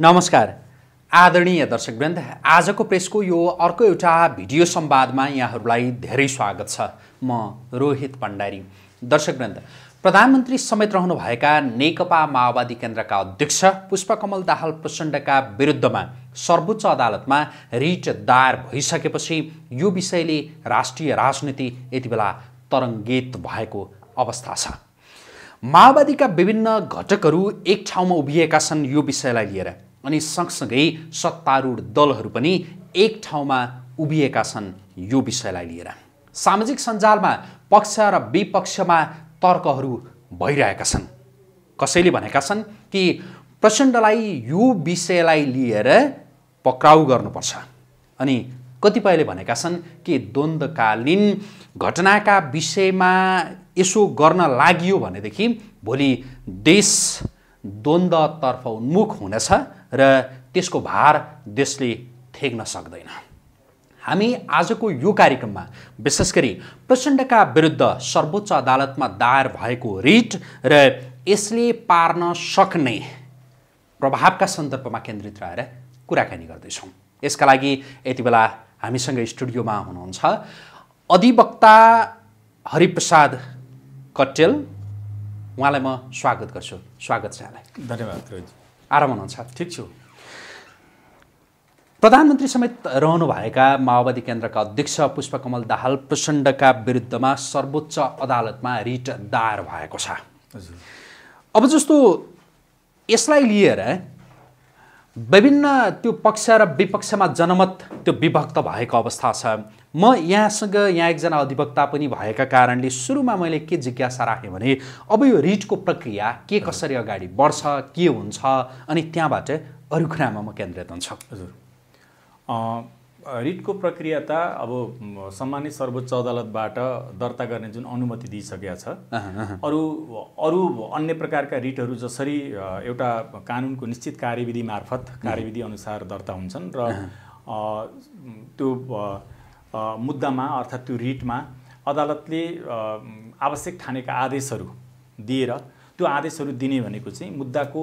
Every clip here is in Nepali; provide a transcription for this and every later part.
नमस्कार आदरणीय दर्शकवृन्द आजको प्रेसको यो अर्को एउटा भिडियो संवादमा यहाँहरूलाई धेरै स्वागत छ म रोहित भण्डारी दर्शकवृन्द प्रधानमन्त्री समेत रहनुभएका नेकपा माओवादी केन्द्रका अध्यक्ष पुष्पकमल दाहाल प्रचण्डका विरुद्धमा सर्वोच्च अदालतमा रिट दायर भइसकेपछि यो विषयले राष्ट्रिय राजनीति यति बेला तरङ्गित भएको अवस्था छ माओवादीका विभिन्न घटकहरू एक ठाउँमा उभिएका छन् यो विषयलाई लिएर अनि सँगसँगै सत्तारूढ दलहरू पनि एक ठाउँमा उभिएका छन् यो विषयलाई लिएर सामाजिक सञ्जालमा पक्ष र विपक्षमा तर्कहरू भइरहेका छन् कसैले भनेका छन् कि प्रचण्डलाई यो विषयलाई लिएर पक्राउ गर्नुपर्छ अनि कतिपयले भनेका छन् कि द्वन्द्वकालीन घटनाका विषयमा यसो गर्न लागियो भनेदेखि भोलि देश द्वन्द्वतर्फ उन्मुख हुनेछ र त्यसको भार देशले ठेक्न सक्दैन हामी आजको यो कार्यक्रममा विशेष गरी प्रचण्डका विरुद्ध सर्वोच्च अदालतमा दायर भएको रिट र यसले पार्न सक्ने प्रभावका सन्दर्भमा केन्द्रित रहेर कुराकानी गर्दैछौँ यसका लागि यति बेला हामीसँग स्टुडियोमा हुनुहुन्छ अधिवक्ता हरिप्रसाद कटेल उहाँलाई म स्वागत गर्छु स्वागत छ यहाँलाई धन्यवाद आराम हुनुहुन्छ ठिक छु प्रधानमन्त्री समेत रहनुभएका माओवादी केन्द्रका अध्यक्ष पुष्पकमल दाहाल प्रचण्डका विरुद्धमा सर्वोच्च अदालतमा रिट दायर भएको छ अब जस्तो यसलाई लिएर विभिन्न त्यो पक्ष र विपक्षमा जनमत त्यो विभक्त भएको अवस्था छ म यहाँसँग यहाँ एकजना अधिवक्ता पनि भएका कारणले सुरुमा मैले के जिज्ञासा राखेँ भने अब यो रिटको प्रक्रिया के कसरी अगाडि बढ्छ के हुन्छ अनि त्यहाँबाट अरू कुरामा म केन्द्रित हुन्छ हजुर रिटको प्रक्रिया त अब सम्मानित सर्वोच्च अदालतबाट दर्ता गर्ने जुन अनुमति दिइसकेको छ अरू अरू अन्य प्रकारका रिटहरू जसरी एउटा कानुनको निश्चित कार्यविधि मार्फत कार्यविधि अनुसार दर्ता हुन्छन् र त्यो मुद्दामा अर्थात् त्यो रिटमा अदालतले आवश्यक ठानेका आदेशहरू दिएर त्यो आदेशहरू दिने भनेको चाहिँ मुद्दाको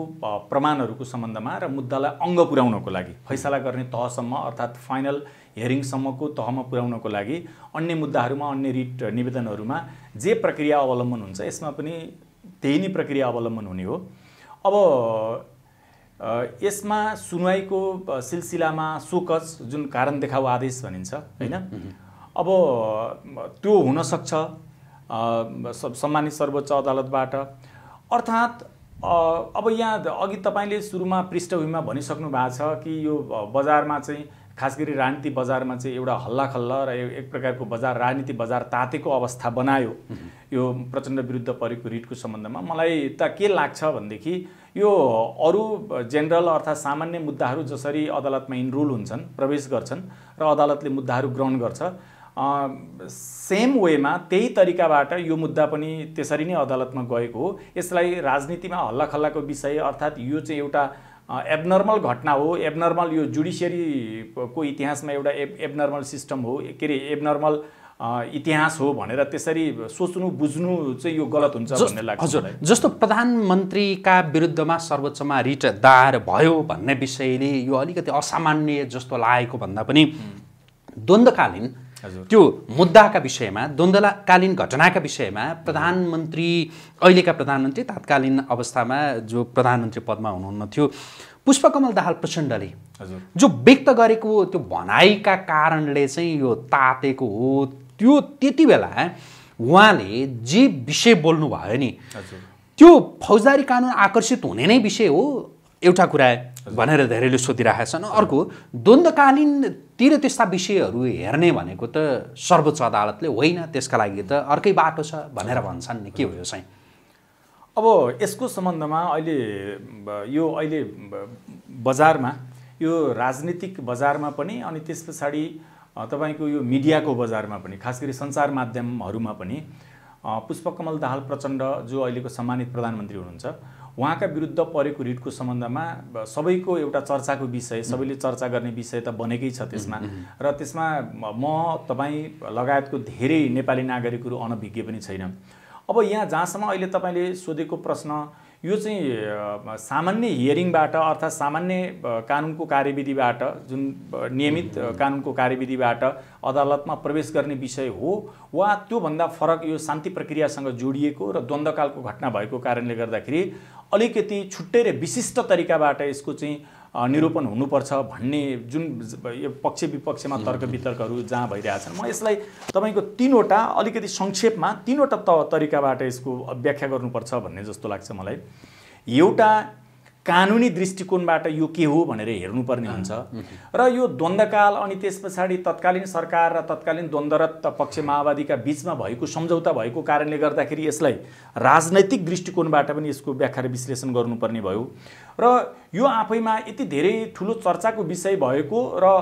प्रमाणहरूको सम्बन्धमा र मुद्दालाई अङ्ग पुर्याउनको लागि फैसला गर्ने तहसम्म अर्थात् फाइनल हियरिङसम्मको तहमा पुर्याउनको लागि अन्य मुद्दाहरूमा अन्य रिट निवेदनहरूमा जे प्रक्रिया अवलम्बन हुन्छ यसमा पनि त्यही नै प्रक्रिया अवलम्बन हुने हो अब यसमा सुनवाईको सिलसिलामा सोकज जुन कारण देखाउ आदेश भनिन्छ होइन अब त्यो हुनसक्छ सम्मानित सर्वोच्च अदालतबाट अर्थात् अब यहाँ अघि तपाईँले सुरुमा पृष्ठभूमिमा भनिसक्नु भएको छ कि यो बजारमा चाहिँ खास गरी राजनीति बजारमा चाहिँ एउटा हल्लाखल्ला र एक प्रकारको बजार राजनीति बजार तातेको अवस्था बनायो यो प्रचण्ड विरुद्ध परेको रिटको सम्बन्धमा मलाई त के लाग्छ भनेदेखि यो अरू जेनरल अर्थात् सामान्य मुद्दाहरू जसरी अदालतमा इनरोल हुन्छन् प्रवेश गर्छन् र अदालतले मुद्दाहरू ग्रहण गर्छ सेम वेमा त्यही तरिकाबाट यो मुद्दा पनि त्यसरी नै अदालतमा गएको हो यसलाई राजनीतिमा हल्लाखल्लाको विषय अर्थात् यो चाहिँ एउटा एबनर्मल घटना हो एबनर्मल यो जुडिसियरीको इतिहासमा एउटा एब एबनर्मल सिस्टम हो के अरे एबनर्मल इतिहास हो भनेर त्यसरी सोच्नु बुझ्नु चाहिँ यो गलत हुन्छ भन्ने लाग्छ हजुर जस्तो प्रधानमन्त्रीका विरुद्धमा सर्वोच्चमा रिट दायर भयो भन्ने विषयले यो अलिकति असामान्य जस्तो लागेको भन्दा पनि द्वन्द्वकालीन त्यो मुद्दाका विषयमा द्वन्द्वकालीन घटनाका विषयमा प्रधानमन्त्री अहिलेका प्रधानमन्त्री तात्कालीन अवस्थामा जो प्रधानमन्त्री पदमा हुनुहुन्न थियो पुष्पकमल दाहाल प्रचण्डले जो व्यक्त गरेको त्यो भनाइका कारणले चाहिँ यो तातेको हो त्यो त्यति बेला उहाँले जे विषय बोल्नु भयो नि त्यो फौजदारी कानुन आकर्षित हुने नै विषय हो एउटा कुरा भनेर धेरैले सोधिरहेका छन् अर्को द्वन्द्वकालीनतिर त्यस्ता विषयहरू हेर्ने भनेको त सर्वोच्च अदालतले होइन त्यसका लागि त अर्कै बाटो छ भनेर भन्छन् नि के हो यो चाहिँ अब यसको सम्बन्धमा अहिले यो अहिले बजारमा यो राजनीतिक बजारमा पनि अनि त्यस पछाडि तपाईँको यो मिडियाको बजारमा पनि खास गरी सञ्चार माध्यमहरूमा पनि पुष्पकमल दाहाल प्रचण्ड जो अहिलेको सम्मानित प्रधानमन्त्री हुनुहुन्छ उहाँका विरुद्ध परेको रिटको सम्बन्धमा सबैको एउटा चर्चाको विषय सबैले चर्चा गर्ने विषय त बनेकै छ त्यसमा र त्यसमा म तपाईँ लगायतको धेरै नेपाली नागरिकहरू अनभिज्ञ पनि छैन अब यहाँ जहाँसम्म अहिले तपाईँले सोधेको प्रश्न यो चाहिँ सामान्य हियरिङबाट अर्थात् सामान्य कानुनको कार्यविधिबाट जुन नियमित कानुनको कार्यविधिबाट अदालतमा प्रवेश गर्ने विषय हो वा त्योभन्दा फरक यो शान्ति प्रक्रियासँग जोडिएको र द्वन्द्वकालको घटना भएको कारणले गर्दाखेरि अलिकति छुट्टै र विशिष्ट तरिकाबाट यसको चाहिँ निरूपण हुनुपर्छ भन्ने जुन पक्ष विपक्षमा तर्क वितर्कहरू जहाँ भइरहेछन् म यसलाई तपाईँको तिनवटा अलिकति संक्षेपमा तिनवटा त तरिकाबाट यसको व्याख्या गर्नुपर्छ भन्ने जस्तो लाग्छ मलाई एउटा कानुनी दृष्टिकोणबाट यो के हो भनेर हेर्नुपर्ने हुन्छ र यो द्वन्द्वकाल अनि त्यस पछाडि तत्कालीन सरकार र तत्कालीन द्वन्द्वरत पक्ष माओवादीका बिचमा भएको सम्झौता भएको कारणले गर्दाखेरि यसलाई राजनैतिक दृष्टिकोणबाट पनि यसको व्याख्या र विश्लेषण गर्नुपर्ने भयो र यो आफैमा यति धेरै ठुलो चर्चाको विषय भएको र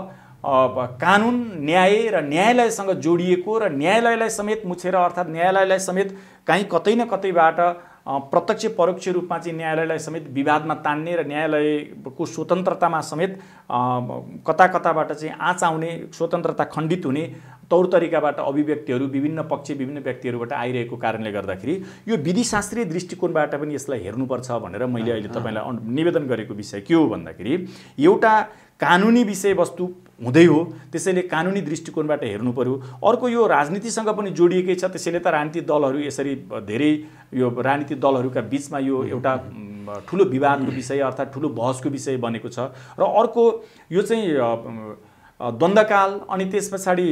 कानुन न्याय र न्यायालयसँग जोडिएको र न्यायालयलाई समेत मुछेर अर्थात् न्यायालयलाई समेत काहीँ कतै न कतैबाट प्रत्यक्ष परोक्ष रूपमा चाहिँ न्यायालयलाई समेत विवादमा तान्ने र न्यायालयको स्वतन्त्रतामा समेत कता कताबाट चाहिँ आँच आउने स्वतन्त्रता खण्डित हुने तौर तरिकाबाट अभिव्यक्तिहरू विभिन्न पक्ष विभिन्न व्यक्तिहरूबाट आइरहेको कारणले गर्दाखेरि यो विधिशास्त्रीय दृष्टिकोणबाट पनि यसलाई हेर्नुपर्छ भनेर मैले अहिले तपाईँलाई निवेदन गरेको विषय के हो भन्दाखेरि एउटा कानुनी विषयवस्तु हुँदै हो त्यसैले कानुनी दृष्टिकोणबाट हेर्नु पऱ्यो अर्को यो राजनीतिसँग पनि जोडिएकै छ त्यसैले त राजनीतिक दलहरू यसरी धेरै यो राजनीतिक दलहरूका बिचमा यो एउटा ठुलो विवादको विषय अर्थात् ठुलो बहसको विषय बनेको छ र अर्को यो चाहिँ द्वन्द्वकाल अनि त्यस पछाडि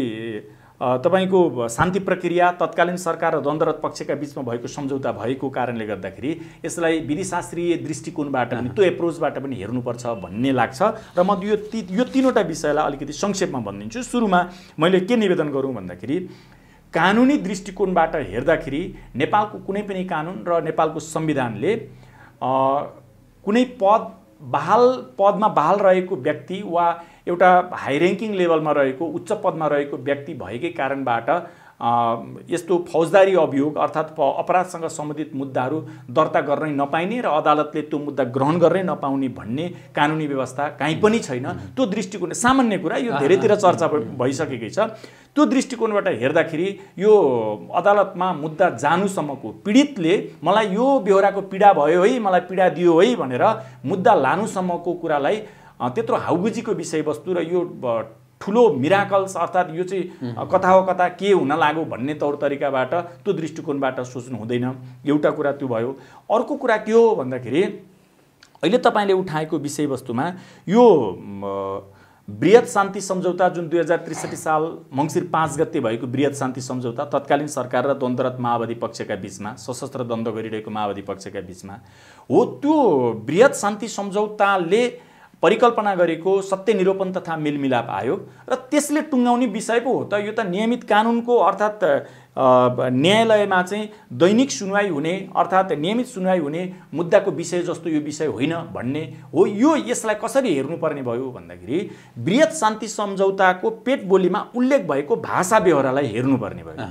तपाईँको शान्ति प्रक्रिया तत्कालीन सरकार र द्वन्द्वरत पक्षका बिचमा भएको सम्झौता भएको कारणले गर्दाखेरि यसलाई विधिशास्त्रीय दृष्टिकोणबाट अनि त्यो एप्रोचबाट पनि हेर्नुपर्छ भन्ने लाग्छ र म यो ती यो तिनवटा विषयलाई अलिकति संक्षेपमा भनिदिन्छु सुरुमा मैले के निवेदन गरौँ भन्दाखेरि कानुनी दृष्टिकोणबाट हेर्दाखेरि नेपालको कुनै पनि कानुन र नेपालको संविधानले कुनै पद बहाल पदमा बहाल रहेको व्यक्ति वा एउटा हाई ऱ्याङ्किङ लेभलमा रहेको उच्च पदमा रहेको व्यक्ति भएकै कारणबाट यस्तो फौजदारी अभियोग अर्थात् अपराधसँग सम्बन्धित मुद्दाहरू दर्ता गर्नै नपाइने र अदालतले त्यो मुद्दा ग्रहण गर्नै नपाउने भन्ने कानुनी व्यवस्था काहीँ पनि छैन त्यो दृष्टिकोण सामान्य कुरा यो धेरैतिर चर्चा भइसकेकै छ त्यो दृष्टिकोणबाट हेर्दाखेरि यो अदालतमा मुद्दा जानुसम्मको पीडितले मलाई यो बेहोराको पीडा भयो है मलाई पीडा दियो है भनेर मुद्दा लानुसम्मको कुरालाई त्यत्रो हाउगुजीको विषयवस्तु र यो ठुलो मिराकल्स अर्थात् यो चाहिँ कथा हो कथा के हुन लाग्यो भन्ने तौर तरिकाबाट त्यो दृष्टिकोणबाट सोच्नु हुँदैन एउटा कुरा त्यो भयो अर्को कुरा के हो भन्दाखेरि अहिले तपाईँले उठाएको विषयवस्तुमा यो वृहत शान्ति सम्झौता जुन दुई हजार त्रिसठी साल मङ्सिर पाँच गते भएको बृहत शान्ति सम्झौता तत्कालीन सरकार र द्वन्द्वरत माओवादी पक्षका बिचमा सशस्त्र द्वन्द्व गरिरहेको माओवादी पक्षका बिचमा हो त्यो वृहत शान्ति सम्झौताले परिकल्पना गरेको सत्य निरूपण तथा मेलमिलाप आयोग र त्यसले टुङ्गाउने विषय पो हो त यो त नियमित कानुनको अर्थात् न्यायालयमा चाहिँ दैनिक सुनवाई हुने अर्थात् नियमित सुनवाई हुने मुद्दाको विषय जस्तो यो विषय होइन भन्ने हो यो यसलाई कसरी हेर्नुपर्ने भयो भन्दाखेरि वृहत शान्ति सम्झौताको पेट बोलीमा उल्लेख भएको भाषा व्यवहारलाई हेर्नुपर्ने भयो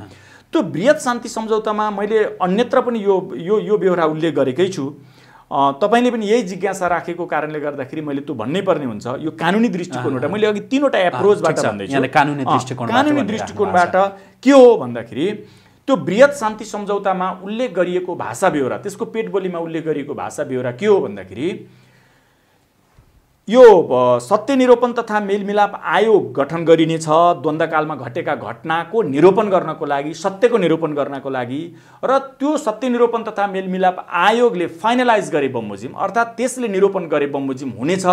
त्यो वृहत शान्ति सम्झौतामा मैले अन्यत्र पनि यो यो यो व्यवहार उल्लेख गरेकै छु तपाईँले पनि यही जिज्ञासा राखेको कारणले गर्दाखेरि मैले त्यो भन्नै पर्ने हुन्छ यो कानुनी दृष्टिकोणबाट मैले अघि तिनवटा एप्रोचबाट भन्दैछु कानुनी कानुनी दृष्टिकोणबाट के हो भन्दाखेरि त्यो वृहत शान्ति सम्झौतामा उल्लेख गरिएको भाषा बेहोरा त्यसको पेट बोलीमा उल्लेख गरिएको भाषा बेहोरा के हो भन्दाखेरि यो सत्य तथा मेलमिलाप आयोग गठन गरिनेछ द्वन्द्वकालमा घटेका घटनाको निरूपण गर्नको लागि सत्यको निरूपण गर्नको लागि र त्यो सत्य तथा मेलमिलाप आयोगले फाइनलाइज गरे बमोजिम अर्थात् त्यसले निरूपण गरे बमोजिम हुनेछ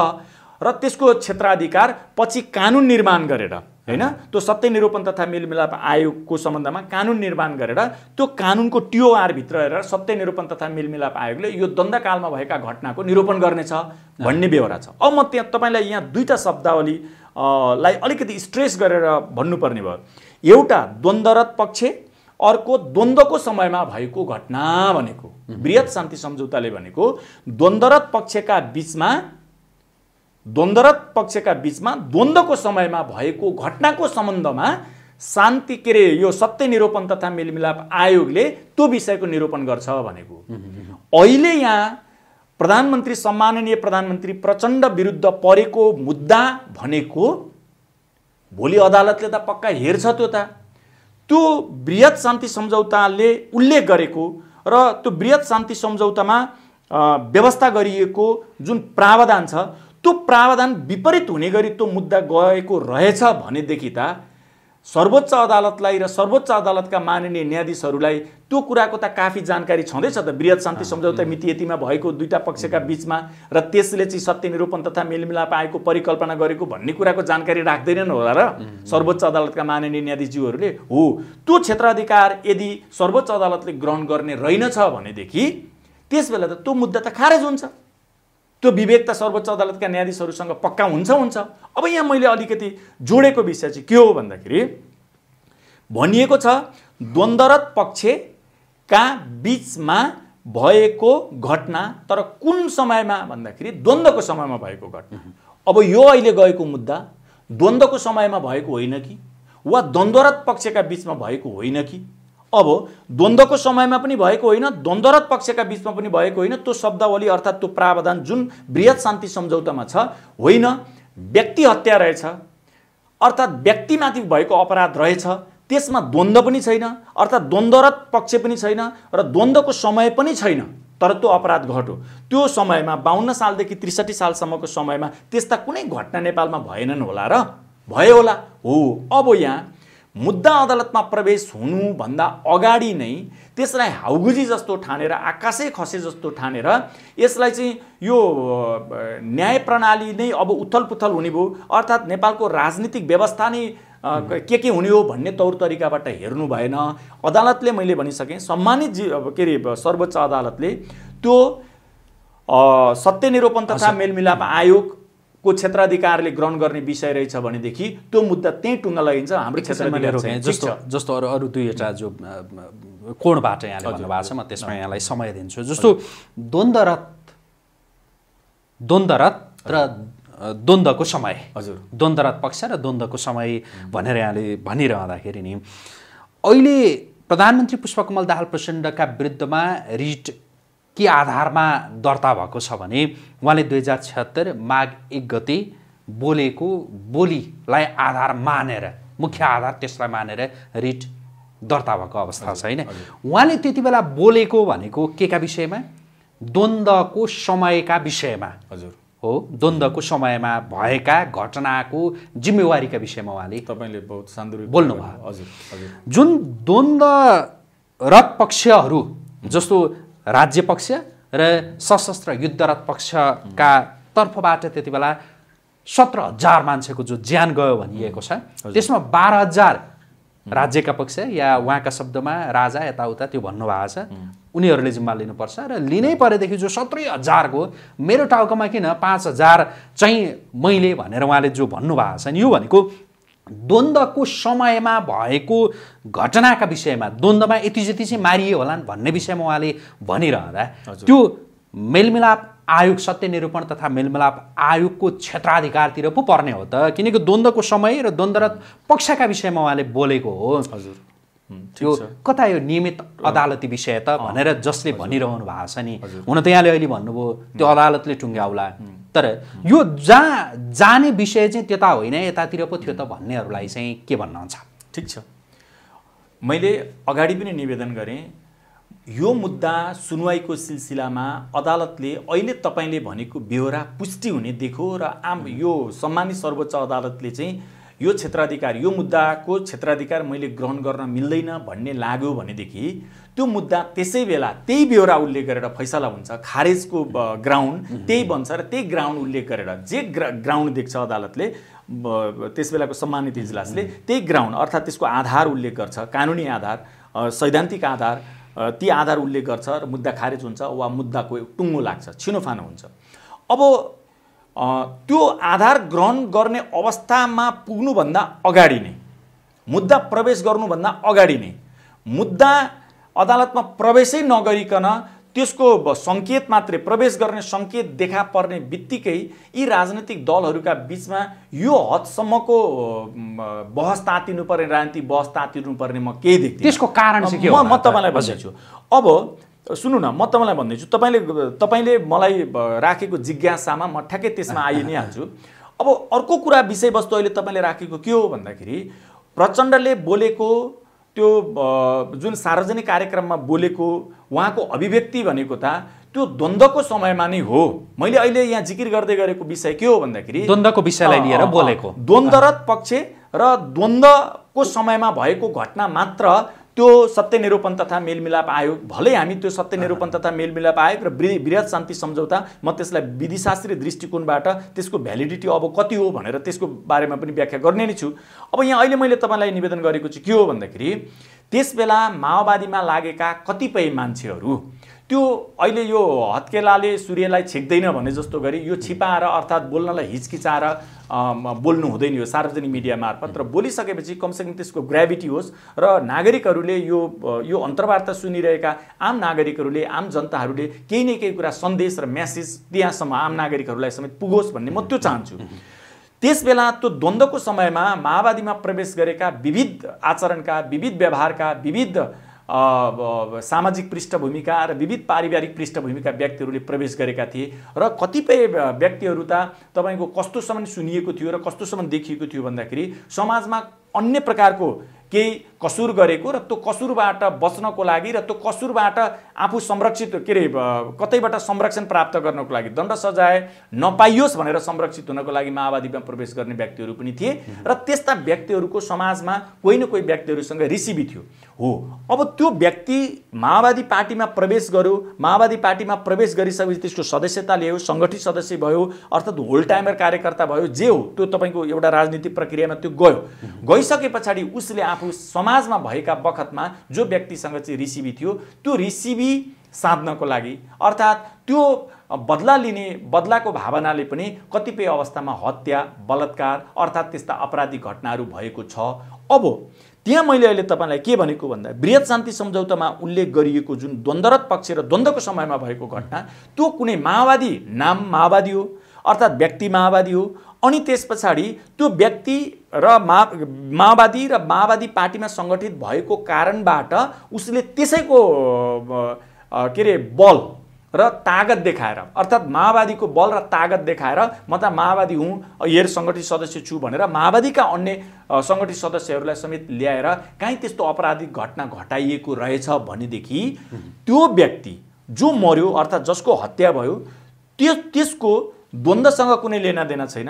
र त्यसको क्षेत्राधिकार पछि कानुन निर्माण गरेर होइन त्यो सत्य निरूपण तथा मेलमिलाप आयोगको सम्बन्धमा कानुन निर्माण गरेर त्यो कानुनको टिओआरभित्र रहेर सत्य निरूपण तथा मेलमिलाप आयोगले यो द्वन्दकालमा भएका घटनाको निरूपण गर्नेछ भन्ने बेहोरा छ अब म त्यहाँ तपाईँलाई यहाँ दुईवटा शब्दावलीलाई अलिकति स्ट्रेस गरेर भन्नुपर्ने भयो एउटा द्वन्द्वरत पक्ष अर्को द्वन्द्वको समयमा भएको घटना भनेको वृहत शान्ति सम्झौताले भनेको द्वन्द्वरत पक्षका बिचमा द्वन्द्वरत पक्षका बिचमा द्वन्द्वको समयमा भएको घटनाको सम्बन्धमा शान्ति के अरे यो सत्य निरूपण तथा मेलमिलाप आयोगले त्यो विषयको निरूपण गर्छ भनेको अहिले यहाँ प्रधानमन्त्री सम्माननीय प्रधानमन्त्री प्रचण्ड विरुद्ध परेको मुद्दा भनेको भोलि अदालतले त पक्का हेर्छ त्यो त त्यो वृहत शान्ति सम्झौताले उल्लेख गरेको र त्यो वृहत शान्ति सम्झौतामा व्यवस्था गरिएको जुन प्रावधान छ त्यो प्रावधान विपरीत हुने गरी त्यो मुद्दा गएको रहेछ भनेदेखि त सर्वोच्च अदालतलाई र सर्वोच्च अदालतका माननीय न्यायाधीशहरूलाई त्यो कुराको त काफी जानकारी छँदैछ त वृहत शान्ति सम्झौता मिति यतिमा भएको दुईवटा पक्षका बिचमा र त्यसले चाहिँ सत्य निरूपण तथा मेलमिलाप आएको परिकल्पना गरेको भन्ने कुराको जानकारी राख्दैनन् होला र सर्वोच्च अदालतका माननीय न्यायाधीशज्यूहरूले हो त्यो क्षेत्राधिकार यदि सर्वोच्च अदालतले ग्रहण गर्ने रहेनछ भनेदेखि त्यसबेला त त्यो मुद्दा त खारेज हुन्छ त्यो विभेद त सर्वोच्च अदालतका न्यायाधीशहरूसँग पक्का हुन्छ हुन्छ अब यहाँ मैले अलिकति जोडेको विषय चाहिँ के हो भन्दाखेरि भनिएको छ द्वन्द्वरत पक्षका बिचमा भएको घटना तर कुन समयमा भन्दाखेरि द्वन्द्वको समयमा भएको घटना अब यो अहिले गएको मुद्दा द्वन्द्वको समयमा भएको होइन कि वा द्वन्द्वरत पक्षका बिचमा भएको होइन कि अब द्वन्द्वको समयमा पनि भएको होइन द्वन्द्वरत पक्षका बिचमा पनि भएको होइन त्यो शब्दावली अर्थात् त्यो प्रावधान जुन वृहत शान्ति सम्झौतामा छ होइन व्यक्ति हत्या रहेछ अर्थात् व्यक्तिमाथि भएको अपराध रहेछ त्यसमा द्वन्द्व पनि छैन अर्थात् द्वन्द्वरत पक्ष पनि छैन र द्वन्द्वको समय पनि छैन तर त्यो अपराध घट्यो त्यो समयमा बाहन्न सालदेखि त्रिसठी सालसम्मको समयमा त्यस्ता कुनै घटना नेपालमा भएनन् होला र भयो होला हो अब यहाँ मुद्दा अदालतमा प्रवेश हुनुभन्दा अगाडि नै त्यसलाई हाउगुजी जस्तो ठानेर आकाशै खसे जस्तो ठानेर यसलाई चाहिँ यो न्याय प्रणाली नै अब उथल पुथल हुने भयो अर्थात् नेपालको राजनीतिक व्यवस्था नै के के हुने हो भन्ने तौर तरिकाबाट हेर्नु भएन अदालतले मैले भनिसकेँ सम्मानित जी के अरे सर्वोच्च अदालतले त्यो सत्य निरूपण तथा मेलमिलाप आयोग को क्षेत्राधिकारले ग्रहण गर्ने विषय रहेछ भनेदेखि त्यो मुद्दा त्यहीँ टुङ्गा लगिन्छ हाम्रो क्षेत्रमा जस्तो जस्तो अरू अरू दुईवटा जो कोणबाट यहाँले भएको छ म त्यसमा यहाँलाई समय दिन्छु जस्तो द्वन्द्वरत द्वन्द्वरत र द्वन्द्वको समय हजुर द्वन्द्वरत पक्ष र द्वन्द्वको समय भनेर यहाँले भनिरहँदाखेरि नि अहिले प्रधानमन्त्री पुष्पकमल दाहाल प्रचण्डका विरुद्धमा रिट के आधारमा दर्ता भएको छ भने उहाँले दुई हजार छत्तर माघ एक गते बोलेको बोलीलाई आधार मानेर मुख्य आधार त्यसलाई मानेर रिट दर्ता भएको अवस्था छ होइन उहाँले त्यति बेला बोलेको भनेको के का विषयमा द्वन्द्वको समयका विषयमा हजुर हो द्वन्द्वको समयमा भएका घटनाको जिम्मेवारीका विषयमा उहाँले तपाईँले बहुत सान्दर्भिक बोल्नुभयो हजुर जुन द्वन्द्वरत पक्षहरू जस्तो राज्य पक्ष र सशस्त्र युद्धरत पक्षका तर्फबाट त्यति बेला सत्र हजार मान्छेको जो ज्यान गयो भनिएको छ त्यसमा बाह्र हजार राज्यका पक्ष या उहाँका शब्दमा राजा यताउता त्यो भन्नुभएको छ उनीहरूले जिम्मा लिनुपर्छ र लिनै परेदेखि जो सत्र हजारको मेरो टाउकोमा किन पाँच हजार चाहिँ मैले भनेर उहाँले जो भन्नुभएको छ नि यो भनेको द्वन्द्वको समयमा भएको घटनाका विषयमा द्वन्द्वमा यति जति चाहिँ मारिए होलान् भन्ने विषयमा उहाँले भनिरहँदा त्यो मेलमिलाप आयोग सत्य निरूपण तथा मेलमिलाप आयोगको क्षेत्राधिकारतिर पो पर्ने हो त किनकि द्वन्द्वको समय र द्वन्द्वरत पक्षका विषयमा उहाँले बोलेको हो हजुर त्यो कता यो नियमित अदालती विषय त भनेर जसले भनिरहनु भएको छ नि हुन त यहाँले अहिले भन्नुभयो त्यो अदालतले टुङ्ग्याउला तर यो जहाँ जाने विषय चाहिँ त्यता होइन यतातिर पो थियो त भन्नेहरूलाई चाहिँ के भन्नुहुन्छ ठिक छ मैले अगाडि पनि निवेदन गरेँ यो मुद्दा सुनवाईको सिलसिलामा अदालतले अहिले तपाईँले भनेको बेहोरा पुष्टि हुने देखो र आम यो सम्मानित सर्वोच्च अदालतले चाहिँ यो क्षेत्राधिकार यो मुद्दाको क्षेत्राधिकार मैले ग्रहण गर्न मिल्दैन भन्ने लाग्यो भनेदेखि त्यो मुद्दा त्यसै बेला त्यही बेहोरा उल्लेख गरेर फैसला हुन्छ खारेजको ग्राउन्ड त्यही बन्छ र त्यही ग्राउन्ड उल्लेख गरेर जे ग्रा ग्राउन्ड देख्छ अदालतले त्यस बेलाको सम्मानित इजलासले त्यही ग्राउन्ड अर्थात् त्यसको आधार उल्लेख गर्छ कानुनी आधार सैद्धान्तिक आधार ती आधार उल्लेख गर्छ र मुद्दा खारेज हुन्छ वा मुद्दाको टुङ्गो लाग्छ छिनोफानो हुन्छ अब त्यो आधार ग्रहण गर्ने अवस्थामा पुग्नुभन्दा अगाडि नै मुद्दा प्रवेश गर्नुभन्दा अगाडि नै मुद्दा अदालतमा प्रवेशै नगरिकन त्यसको सङ्केत मात्रै प्रवेश गर्ने सङ्केत देखा पर्ने बित्तिकै यी राजनैतिक दलहरूका बिचमा यो हदसम्मको बहस तातिनु पर्ने राजनीतिक बहस तातिनुपर्ने म केही देख्छु त्यसको कारण चाहिँ के म तपाईँलाई भन्दैछु अब सुन्नु न म तपाईँलाई भन्दैछु तपाईँले तपाईँले मलाई राखेको जिज्ञासामा म ठ्याक्कै त्यसमा आइ नै हाल्छु अब अर्को कुरा विषयवस्तु अहिले तपाईँले राखेको के हो भन्दाखेरि प्रचण्डले बोलेको त्यो जुन सार्वजनिक कार्यक्रममा बोलेको उहाँको अभिव्यक्ति भनेको त त्यो द्वन्द्वको समयमा नै हो मैले अहिले यहाँ जिकिर गर्दै गरेको विषय के हो भन्दाखेरि द्वन्द्वको विषयलाई लिएर बोलेको द्वन्द्वरत पक्ष र द्वन्द्वको समयमा भएको घटना मात्र त्यो सत्य निरूपण तथा मेलमिलाप आयोग भलै हामी त्यो सत्य निरूपण तथा मेलमिलाप आयोग र वृहत शान्ति सम्झौता म त्यसलाई विधिशास्त्रीय दृष्टिकोणबाट त्यसको भ्यालिडिटी अब कति हो भनेर त्यसको बारेमा पनि व्याख्या गर्ने नै छु अब यहाँ अहिले मैले तपाईँलाई निवेदन गरेको चाहिँ के हो भन्दाखेरि त्यसबेला माओवादीमा लागेका कतिपय मान्छेहरू त्यो अहिले यो हत्केलाले सूर्यलाई छेक्दैन भने जस्तो गरी यो छिपाएर अर्थात् बोल्नलाई हिचकिचाएर बोल्नु हुँदैन यो सार्वजनिक मिडिया मार्फत र बोलिसकेपछि कमसेकम त्यसको ग्राभिटी होस् र नागरिकहरूले यो यो अन्तर्वार्ता सुनिरहेका आम नागरिकहरूले आम जनताहरूले केही न केही कुरा सन्देश र म्यासेज त्यहाँसम्म आम नागरिकहरूलाई समेत पुगोस् भन्ने म त्यो चाहन्छु त्यसबेला त्यो द्वन्द्वको समयमा माओवादीमा प्रवेश गरेका विविध आचरणका विविध व्यवहारका विविध सामाजिक पृष्ठभूमिका र विविध पारिवारिक पृष्ठभूमिका व्यक्तिहरूले प्रवेश गरेका थिए र कतिपय व्यक्तिहरू त तपाईँको कस्तोसम्म सुनिएको थियो र कस्तोसम्म देखिएको थियो भन्दाखेरि समाजमा अन्य प्रकारको केही कसुर गरेको र त्यो कसुरबाट बच्नको लागि र त्यो कसुरबाट आफू संरक्षित के अरे कतैबाट संरक्षण प्राप्त गर्नको लागि दण्ड सजाय नपाइयोस् भनेर संरक्षित हुनको लागि माओवादीमा प्रवेश गर्ने व्यक्तिहरू पनि थिए र त्यस्ता व्यक्तिहरूको समाजमा कोही न कोही व्यक्तिहरूसँग रिसिभी थियो हो अब त्यो व्यक्ति माओवादी पार्टीमा प्रवेश गर्यो माओवादी पार्टीमा प्रवेश गरिसकेपछि त्यसको सदस्यता ल्यायो सङ्गठित सदस्य भयो अर्थात् होल टाइमर कार्यकर्ता भयो जे हो त्यो तपाईँको एउटा राजनीतिक प्रक्रियामा त्यो गयो गइसके पछाडि उसले आफू समाजमा भएका बखतमा जो व्यक्तिसँग चाहिँ रिसिभी थियो त्यो रिसिभी साध्नको लागि अर्थात् त्यो बदला लिने बदलाको भावनाले पनि कतिपय अवस्थामा हत्या बलात्कार अर्थात् त्यस्ता अपराधिक घटनाहरू भएको छ अब त्यहाँ मैले अहिले तपाईँलाई के भनेको भन्दा वृहत शान्ति सम्झौतामा उल्लेख गरिएको जुन द्वन्द्वरत पक्ष र द्वन्द्वको समयमा भएको घटना त्यो कुनै माओवादी नाम माओवादी हो अर्थात् व्यक्ति माओवादी हो अनि त्यस पछाडि त्यो व्यक्ति र माओवादी र माओवादी पार्टीमा सङ्गठित भएको कारणबाट उसले त्यसैको के अरे बल र तागत देखाएर अर्थात् माओवादीको बल र तागत देखाएर म त माओवादी हुँ हेर सङ्गठित सदस्य छु भनेर माओवादीका अन्य सङ्गठित सदस्यहरूलाई समेत ल्याएर कहीँ त्यस्तो अपराधिक घटना घटाइएको रहेछ भनेदेखि त्यो व्यक्ति जो मर्यो अर्थात् जसको हत्या भयो त्यो त्यसको द्वन्द्वसँग कुनै लेनादेना छैन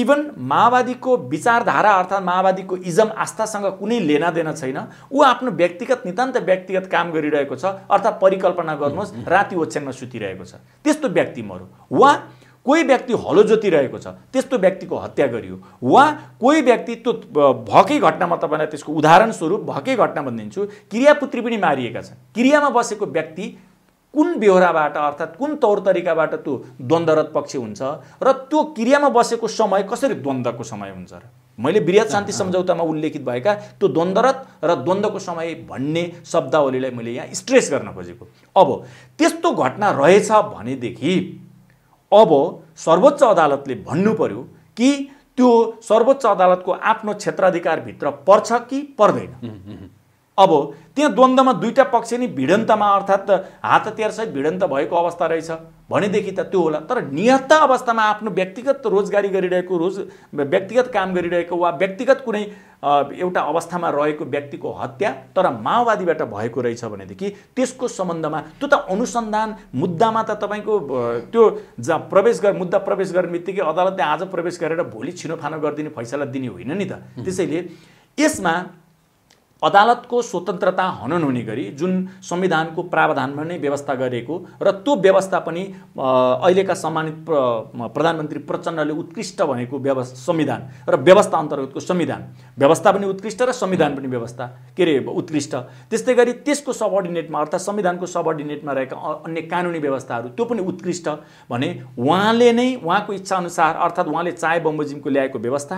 इभन माओवादीको विचारधारा अर्थात् माओवादीको इजम आस्थासँग कुनै लेना लेनादेना छैन ऊ आफ्नो व्यक्तिगत नितान्त व्यक्तिगत काम गरिरहेको छ अर्थात् परिकल्पना गर्नुहोस् राति ओछ्यानमा सुतिरहेको छ त्यस्तो व्यक्ति मरु वा कोही व्यक्ति हलो जोतिरहेको छ त्यस्तो व्यक्तिको हत्या गरियो वा कोही व्यक्ति त्यो भएकै घटनामा तपाईँलाई त्यसको उदाहरण स्वरूप भएकै घटना भनिदिन्छु क्रियापुत्री पनि मारिएका छन् क्रियामा बसेको व्यक्ति कुन बेहोराबाट अर्थात् कुन तौर तरिकाबाट त्यो द्वन्द्वरत पक्ष हुन्छ र त्यो क्रियामा बसेको समय कसरी द्वन्द्वको समय हुन्छ र मैले वृहत शान्ति सम्झौतामा उल्लेखित भएका त्यो द्वन्द्वरत र द्वन्द्वको समय भन्ने शब्दावलीलाई मैले यहाँ स्ट्रेस गर्न खोजेको अब त्यस्तो घटना रहेछ भनेदेखि अब सर्वोच्च अदालतले भन्नु पर्यो कि त्यो सर्वोच्च अदालतको आफ्नो क्षेत्राधिकारभित्र पर्छ कि पर्दैन अब त्यहाँ द्वन्द्वमा दुईवटा पक्ष नै भिडन्तमा अर्थात् हात हतियारसहित भिडन्त भएको अवस्था रहेछ भनेदेखि त त्यो होला तर निहत्ता अवस्थामा आफ्नो व्यक्तिगत रोजगारी गरिरहेको रोज व्यक्तिगत काम गरिरहेको वा व्यक्तिगत कुनै एउटा अवस्थामा रहेको व्यक्तिको हत्या तर माओवादीबाट भएको रहेछ भनेदेखि त्यसको सम्बन्धमा त्यो त अनुसन्धान मुद्दामा त तपाईँको त्यो जा प्रवेश गर मुद्दा प्रवेश गर्ने बित्तिकै अदालतले आज प्रवेश गरेर भोलि छिनोफानो गरिदिने फैसला दिने होइन नि त त्यसैले यसमा अदालतको स्वतन्त्रता हनन हुने गरी जुन संविधानको प्रावधानमा नै व्यवस्था गरेको र त्यो व्यवस्था पनि अहिलेका सम्मानित प्र प्रधानमन्त्री प्रचण्डले उत्कृष्ट भनेको व्यवस्था संविधान र व्यवस्था अन्तर्गतको संविधान व्यवस्था पनि उत्कृष्ट र संविधान पनि व्यवस्था के अरे उत्कृष्ट त्यस्तै गरी त्यसको सबअर्डिनेटमा अर्थात् संविधानको सबअर्डिनेटमा रहेका अन्य कानुनी व्यवस्थाहरू त्यो पनि उत्कृष्ट भने उहाँले नै उहाँको इच्छाअनुसार अर्थात् उहाँले चाहे बमोजिमको ल्याएको व्यवस्था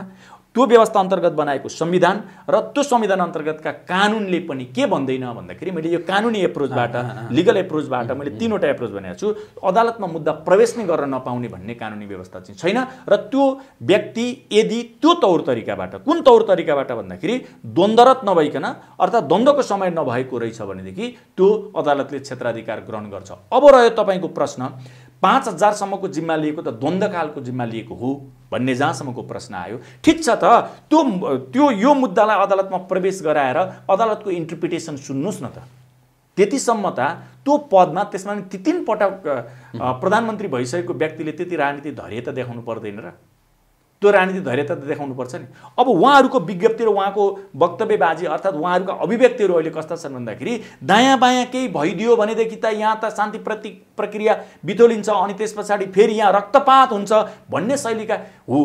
त्यो व्यवस्था अन्तर्गत बनाएको संविधान र त्यो संविधान अन्तर्गतका कानुनले पनि के भन्दैन भन्दाखेरि मैले यो कानुनी एप्रोचबाट लिगल एप्रोचबाट मैले तिनवटा एप्रोच बनाएको छु अदालतमा मुद्दा प्रवेश नै गर्न नपाउने भन्ने कानुनी व्यवस्था चाहिँ छैन र त्यो व्यक्ति यदि त्यो तौर तरिकाबाट कुन तौर तरिकाबाट भन्दाखेरि द्वन्द्वरत नभइकन अर्थात् द्वन्द्वको समय नभएको रहेछ भनेदेखि त्यो अदालतले क्षेत्राधिकार ग्रहण गर्छ अब रह्यो तपाईँको प्रश्न पाँच हजारसम्मको जिम्मा लिएको त द्वन्द्वकालको जिम्मा लिएको हो भन्ने जहाँसम्मको प्रश्न आयो ठिक छ त त्यो त्यो यो मुद्दालाई अदालतमा प्रवेश गराएर अदालतको इन्टरप्रिटेसन सुन्नुहोस् न त त्यतिसम्म त त्यो पदमा त्यसमा तिन पटक प्रधानमन्त्री भइसकेको व्यक्तिले त्यति राजनीति धैर्य त देखाउनु पर्दैन र त्यो राजनीति धैर्यता त देखाउनुपर्छ नि अब उहाँहरूको विज्ञप्ति र उहाँको वक्तव्यबाजी अर्थात् उहाँहरूका अभिव्यक्तिहरू अहिले कस्ता छन् भन्दाखेरि दायाँ बायाँ केही भइदियो भनेदेखि त यहाँ त शान्ति प्रति प्रक्रिया बितोलिन्छ अनि त्यस पछाडि फेरि यहाँ रक्तपात हुन्छ भन्ने शैलीका हो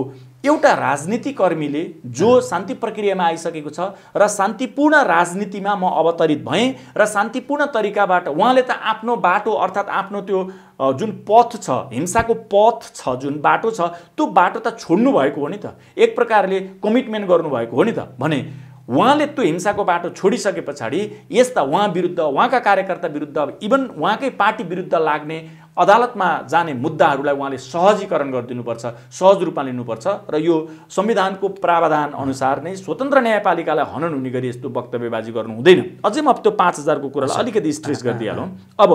एउटा राजनीतिकर्मीले जो शान्ति प्रक्रियामा आइसकेको छ र शान्तिपूर्ण राजनीतिमा म अवतरित भएँ र शान्तिपूर्ण तरिकाबाट उहाँले त आफ्नो बाटो अर्थात् आफ्नो त्यो जुन पथ छ हिंसाको पथ छ जुन बाटो छ त्यो बाटो त छोड्नु भएको हो नि त एक प्रकारले कमिटमेन्ट गर्नुभएको हो नि त भने उहाँले त्यो हिंसाको बाटो छोडिसके पछाडि यस्ता उहाँ विरुद्ध उहाँका कार्यकर्ता विरुद्ध इभन उहाँकै पार्टी विरुद्ध लाग्ने अदालतमा जाने मुद्दाहरूलाई उहाँले सहजीकरण गरिदिनुपर्छ सहज रूपमा लिनुपर्छ र यो संविधानको प्रावधान अनुसार नै स्वतन्त्र न्यायपालिकालाई हनन हुने गरी यस्तो वक्तव्यबाजी गर्नु हुँदैन अझै म त्यो पाँच हजारको कुरालाई अलिकति स्ट्रेस गरिदिइहालौँ अब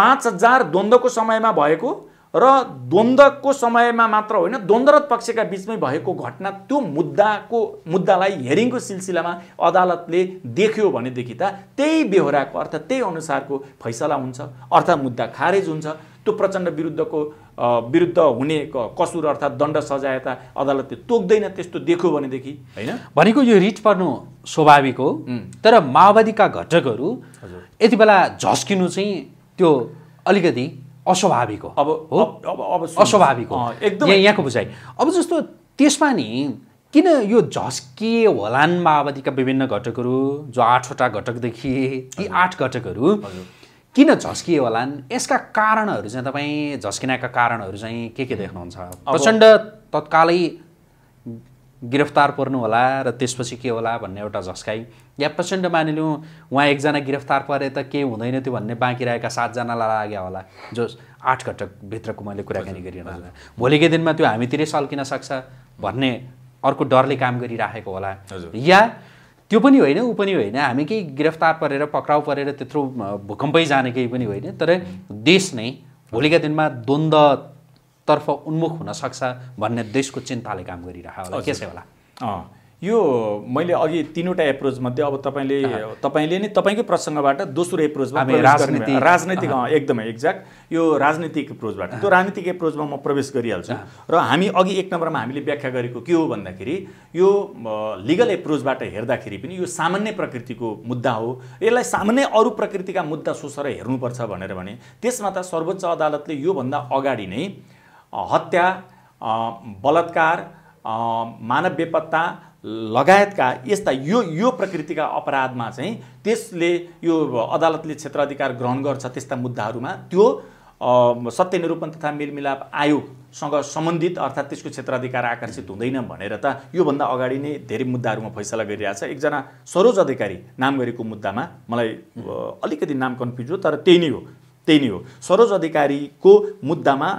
पाँच हजार द्वन्द्वको समयमा भएको र द्वन्द्वको समयमा मात्र होइन द्वन्द्वरत पक्षका बिचमै भएको घटना त्यो मुद्दाको मुद्दालाई हेरिङको सिलसिलामा अदालतले देख्यो भनेदेखि त त्यही बेहोराको अर्थ त्यही अनुसारको फैसला हुन्छ अर्थात् मुद्दा खारेज हुन्छ त्यो प्रचण्ड विरुद्धको विरुद्ध हुने कसुर अर्थात् दण्ड सजायता अदालतले तोक्दैन त्यस्तो देख्यो भनेदेखि होइन भनेको यो रिट पर्नु स्वाभाविक हो तर माओवादीका घटकहरू यति बेला झस्किनु चाहिँ त्यो अलिकति अस्वाभाविक हो अब हो अब अब अस्वाभाविक हो एकदम यहाँको बुझाइ अब जस्तो त्यसमा नि किन यो झस्किए होलान् माओवादीका विभिन्न घटकहरू जो आठवटा घटक देखिए ती आठ घटकहरू किन झस्किए होलान् यसका कारणहरू चाहिँ तपाईँ झस्किनाका कारणहरू चाहिँ के के देख्नुहुन्छ प्रचण्ड तत्कालै गिरफ्तार पर्नु होला र त्यसपछि के होला भन्ने एउटा झस्काई या प्रचण्ड मानिलिउँ उहाँ एकजना गिरफ्तार परे त केही हुँदैन त्यो भन्ने बाँकी रहेका सातजनालाई लाग्यो होला जो आठ घटकभित्रको मैले कुराकानी गरिरहन भोलिकै दिनमा त्यो हामीतिरै सल्किन सक्छ भन्ने अर्को डरले काम गरिराखेको होला या त्यो पनि होइन ऊ पनि होइन हामी केही गिरफ्तार परेर पक्राउ परेर त्यत्रो भूकम्पै जाने केही पनि होइन तर देश नै भोलिका दिनमा द्वन्द तर्फ उन्मुख हुन सक्छ भन्ने देशको चिन्ताले काम गरिरहेको होला के छ होला यो मैले अघि तिनवटा एप्रोचमध्ये अब तपाईँले तपाईँले नै तपाईँकै प्रसङ्गबाट दोस्रो एप्रोचमा राजनीति राजनैतिक एकदमै एक्ज्याक्ट यो राजनीतिक एप्रोचबाट त्यो राजनीतिक एप्रोचमा म प्रवेश गरिहाल्छु र हामी अघि एक नम्बरमा हामीले व्याख्या गरेको के हो भन्दाखेरि यो लिगल एप्रोचबाट हेर्दाखेरि पनि यो सामान्य प्रकृतिको मुद्दा हो यसलाई सामान्य अरू प्रकृतिका मुद्दा सोसेर हेर्नुपर्छ भनेर भने त्यसमा त सर्वोच्च अदालतले योभन्दा अगाडि नै हत्या बलात्कार मानव बेपत्ता लगायतका यस्ता यो यो प्रकृतिका अपराधमा चाहिँ त्यसले यो अदालतले क्षेत्राधिकार ग्रहण गर्छ त्यस्ता मुद्दाहरूमा त्यो सत्य निरूपण तथा मेलमिलाप आयोगसँग सम्बन्धित अर्थात् त्यसको क्षेत्राधिकार आकर्षित हुँदैन भनेर त योभन्दा अगाडि नै धेरै मुद्दाहरूमा फैसला गरिरहेछ एकजना सरोज अधिकारी नाम गरेको मुद्दामा मलाई अलिकति नाम कन्फ्युज हो तर त्यही नै हो त्यही नै हो सरोज अधिकारीको मुद्दामा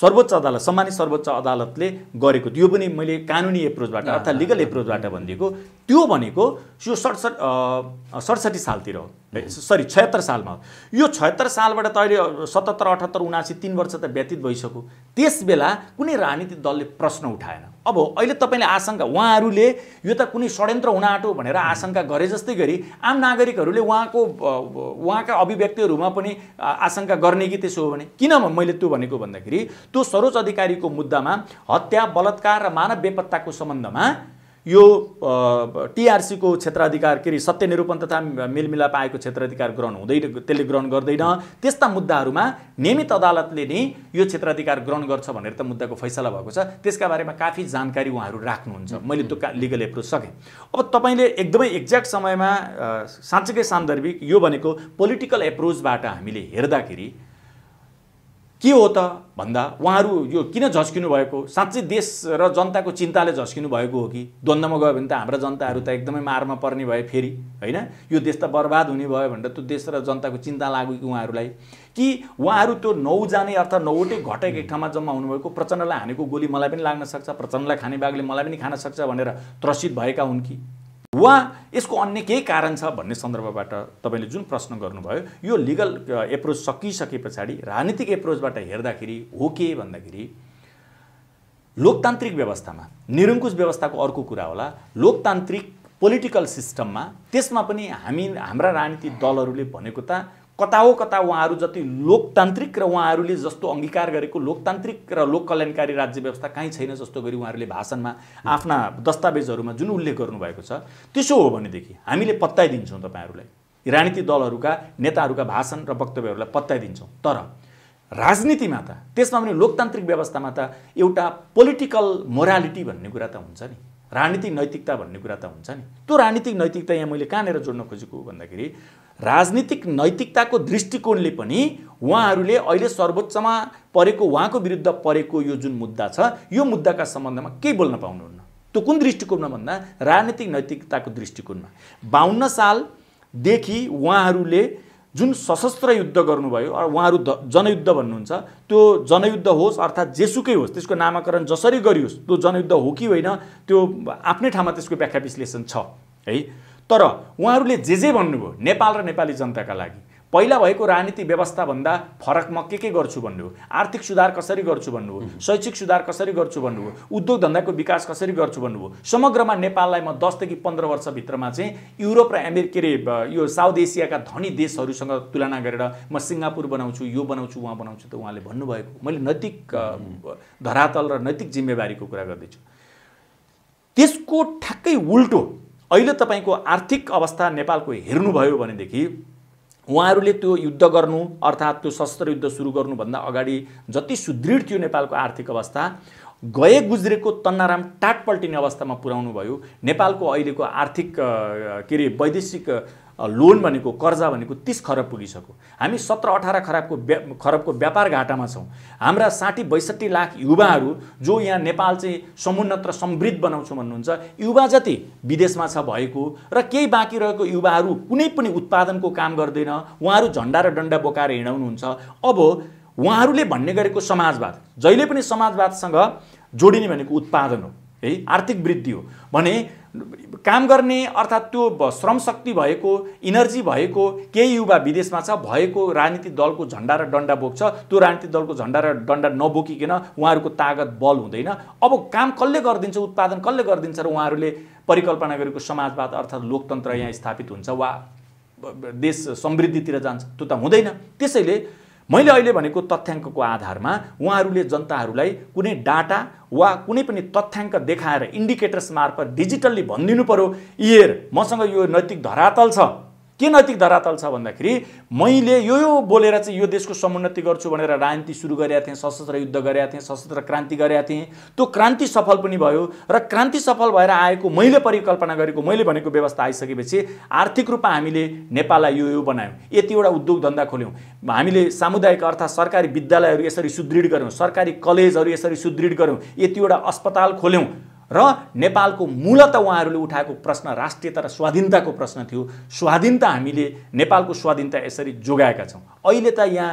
सर्वोच्च अदालत सम्मानित सर्वोच्च अदालतले गरेको त्यो पनि मैले कानुनी एप्रोचबाट अर्थात् लिगल एप्रोचबाट भनिदिएको त्यो भनेको यो सडसठ सडसठी सालतिर हो सरी छयत्तर सालमा हो यो छयत्तर सालबाट त अहिले सतहत्तर अठहत्तर उनासी तिन वर्ष त व्यतीत भइसक्यो त्यस बेला कुनै राजनीतिक दलले प्रश्न उठाएन अब अहिले तपाईँले आशंका उहाँहरूले यो त कुनै षड्यन्त्र हुन आँटो भनेर आशंका गरे जस्तै गरी आम नागरिकहरूले उहाँको उहाँका अभिव्यक्तिहरूमा पनि आशंका गर्ने कि त्यसो हो भने किन मैले त्यो भनेको भन्दाखेरि त्यो सर्वोच्च अधिकारीको मुद्दामा हत्या बलात्कार र मानव बेपत्ताको सम्बन्धमा यो टिआरसीको क्षेत्राधिकार के अरे सत्यनिरूपण तथा मेलमिलाप आएको क्षेत्राधिकार ग्रहण हुँदैन त्यसले ग्रहण गर्दैन त्यस्ता मुद्दाहरूमा नियमित अदालतले नै यो क्षेत्राधिकार ग्रहण गर्छ भनेर त मुद्दाको फैसला भएको छ त्यसका बारेमा काफी जानकारी उहाँहरू राख्नुहुन्छ मैले त्यो लिगल एप्रोच सकेँ अब तपाईँले एकदमै एक्ज्याक्ट समयमा साँच्चैकै सान्दर्भिक यो भनेको पोलिटिकल एप्रोचबाट हामीले हेर्दाखेरि के हो त भन्दा उहाँहरू यो किन झस्किनु भएको साँच्चै देश र जनताको चिन्ताले झस्किनु भएको हो कि द्वन्द्वमा गयो भने त हाम्रा जनताहरू त एकदमै मारमा पर्ने भए फेरि होइन यो देश त बर्बाद हुने भयो भनेर त्यो देश र जनताको चिन्ता लाग्यो कि उहाँहरूलाई कि उहाँहरू त्यो नौ जाने अर्थात् नौवटै घटक एक ठाउँमा जम्मा हुनुभएको प्रचण्डलाई हानेको गोली मलाई पनि लाग्न सक्छ प्रचण्डलाई खाने बाघले मलाई पनि खान सक्छ भनेर त्रसित भएका हुन् कि वा यसको अन्य केही कारण छ भन्ने सन्दर्भबाट तपाईँले जुन प्रश्न गर्नुभयो यो लिगल एप्रोच सकिसके पछाडि राजनीतिक एप्रोचबाट हेर्दाखेरि हो के भन्दाखेरि लोकतान्त्रिक व्यवस्थामा निरङ्कुश व्यवस्थाको अर्को कुरा होला लोकतान्त्रिक पोलिटिकल सिस्टममा त्यसमा पनि हामी हाम्रा राजनीतिक दलहरूले भनेको त कता हो कता उहाँहरू जति लोकतान्त्रिक र उहाँहरूले जस्तो अङ्गीकार गरेको लोकतान्त्रिक र लोक कल्याणकारी राज्य व्यवस्था कहीँ छैन जस्तो गरी उहाँहरूले भाषणमा आफ्ना दस्तावेजहरूमा जुन उल्लेख गर्नुभएको छ त्यसो हो भनेदेखि हामीले पत्याइदिन्छौँ तपाईँहरूलाई राजनीति दलहरूका नेताहरूका भाषण र वक्तव्यहरूलाई पत्याइदिन्छौँ तर राजनीतिमा त त्यसमा पनि लोकतान्त्रिक व्यवस्थामा त एउटा पोलिटिकल मोरालिटी भन्ने कुरा त हुन्छ नि राजनीतिक नैतिकता भन्ने कुरा त हुन्छ नि त्यो राजनीतिक नैतिकता यहाँ मैले कहाँनिर जोड्न खोजेको भन्दाखेरि राजनीतिक नैतिकताको दृष्टिकोणले पनि उहाँहरूले अहिले सर्वोच्चमा परेको उहाँको विरुद्ध परेको यो जुन मुद्दा छ यो मुद्दाका सम्बन्धमा केही बोल्न पाउनुहुन्न त्यो कुन दृष्टिकोणमा भन्दा राजनीतिक नैतिकताको दृष्टिकोणमा बाहन्न सालदेखि उहाँहरूले जुन सशस्त्र युद्ध गर्नुभयो उहाँहरू जनयुद्ध भन्नुहुन्छ त्यो जनयुद्ध होस् अर्थात् जेसुकै होस् त्यसको नामाकरण जसरी गरियोस् त्यो जनयुद्ध हो कि होइन त्यो आफ्नै ठाउँमा त्यसको व्याख्या विश्लेषण छ है तर उहाँहरूले जे जे भन्नुभयो नेपाल र नेपाली जनताका लागि पहिला भएको राजनीति व्यवस्थाभन्दा फरक म के के गर्छु भन्नु आर्थिक सुधार कसरी गर्छु भन्नु शैक्षिक सुधार कसरी गर्छु भन्नु उद्योग धन्दाको विकास कसरी गर्छु भन्नु समग्रमा नेपाललाई म दसदेखि पन्ध्र वर्षभित्रमा चाहिँ युरोप र अमेरिकी यो साउथ एसियाका धनी देशहरूसँग तुलना गरेर म सिङ्गापुर बनाउँछु यो बनाउँछु उहाँ बनाउँछु त उहाँले भन्नुभएको मैले नैतिक धरातल र नैतिक जिम्मेवारीको कुरा गर्दैछु त्यसको ठ्याक्कै उल्टो अहिले तपाईँको आर्थिक अवस्था नेपालको हेर्नुभयो भनेदेखि उहाँहरूले त्यो युद्ध गर्नु अर्थात् त्यो शस्त्र युद्ध सुरु गर्नुभन्दा अगाडि जति सुदृढ थियो नेपालको आर्थिक अवस्था गए गुज्रेको तन्नाराम टाट अवस्थामा पुर्याउनु भयो नेपालको अहिलेको आर्थिक के अरे वैदेशिक लोन भनेको कर्जा भनेको तिस खरब पुगिसक्यो हामी सत्र अठार खराबको व्या खरबको व्यापार घाटामा छौँ हाम्रा साठी बैसठी लाख युवाहरू जो यहाँ नेपाल चाहिँ समुन्नत र समृद्ध बनाउँछौँ भन्नुहुन्छ युवा जति विदेशमा छ भएको र केही बाँकी रहेको युवाहरू कुनै पनि उत्पादनको काम गर्दैन उहाँहरू झन्डा र डन्डा बोकाएर हिँडाउनुहुन्छ अब उहाँहरूले भन्ने गरेको समाजवाद जहिले पनि समाजवादसँग जोडिने भनेको उत्पादन हो है आर्थिक वृद्धि हो भने काम गर्ने अर्थात् त्यो श्रम शक्ति भएको इनर्जी भएको केही युवा विदेशमा छ भएको राजनीतिक दलको झन्डा र डन्डा बोक्छ त्यो राजनीतिक दलको झन्डा र डन्डा नबोकिकन उहाँहरूको तागत बल हुँदैन अब काम कसले गरिदिन्छ उत्पादन कसले गरिदिन्छ र उहाँहरूले परिकल्पना गरेको समाजवाद अर्थात् लोकतन्त्र यहाँ स्थापित हुन्छ वा देश समृद्धितिर जान्छ त्यो त हुँदैन त्यसैले मैले अहिले भनेको तथ्याङ्कको आधारमा उहाँहरूले जनताहरूलाई कुनै डाटा वा कुनै पनि तथ्याङ्क देखाएर इन्डिकेटर्स मार्फत डिजिटल्ली भनिदिनु पऱ्यो इयर मसँग यो नैतिक धरातल छ के नैतिक धरातल छ भन्दाखेरि मैले यो यो बोलेर चाहिँ यो देशको समुन्नति गर्छु भनेर राजनीति सुरु गरेका थिएँ सशस्त्र युद्ध गरेका थिएँ सशस्त्र क्रान्ति गरेका थिएँ त्यो क्रान्ति सफल पनि भयो र क्रान्ति सफल भएर आएको मैले परिकल्पना गरेको मैले भनेको व्यवस्था आइसकेपछि आर्थिक रूपमा हामीले नेपाललाई यो यो बनायौँ यतिवटा उद्योग धन्दा खोल्यौँ हामीले सामुदायिक अर्थात् सरकारी विद्यालयहरू यसरी सुदृढ गऱ्यौँ सरकारी कलेजहरू यसरी सुदृढ गऱ्यौँ यतिवटा अस्पताल खोल्यौँ र नेपालको मूलत उहाँहरूले उठाएको प्रश्न राष्ट्रियता र स्वाधीनताको प्रश्न थियो स्वाधीनता हामीले नेपालको स्वाधीनता यसरी जोगाएका छौँ अहिले त यहाँ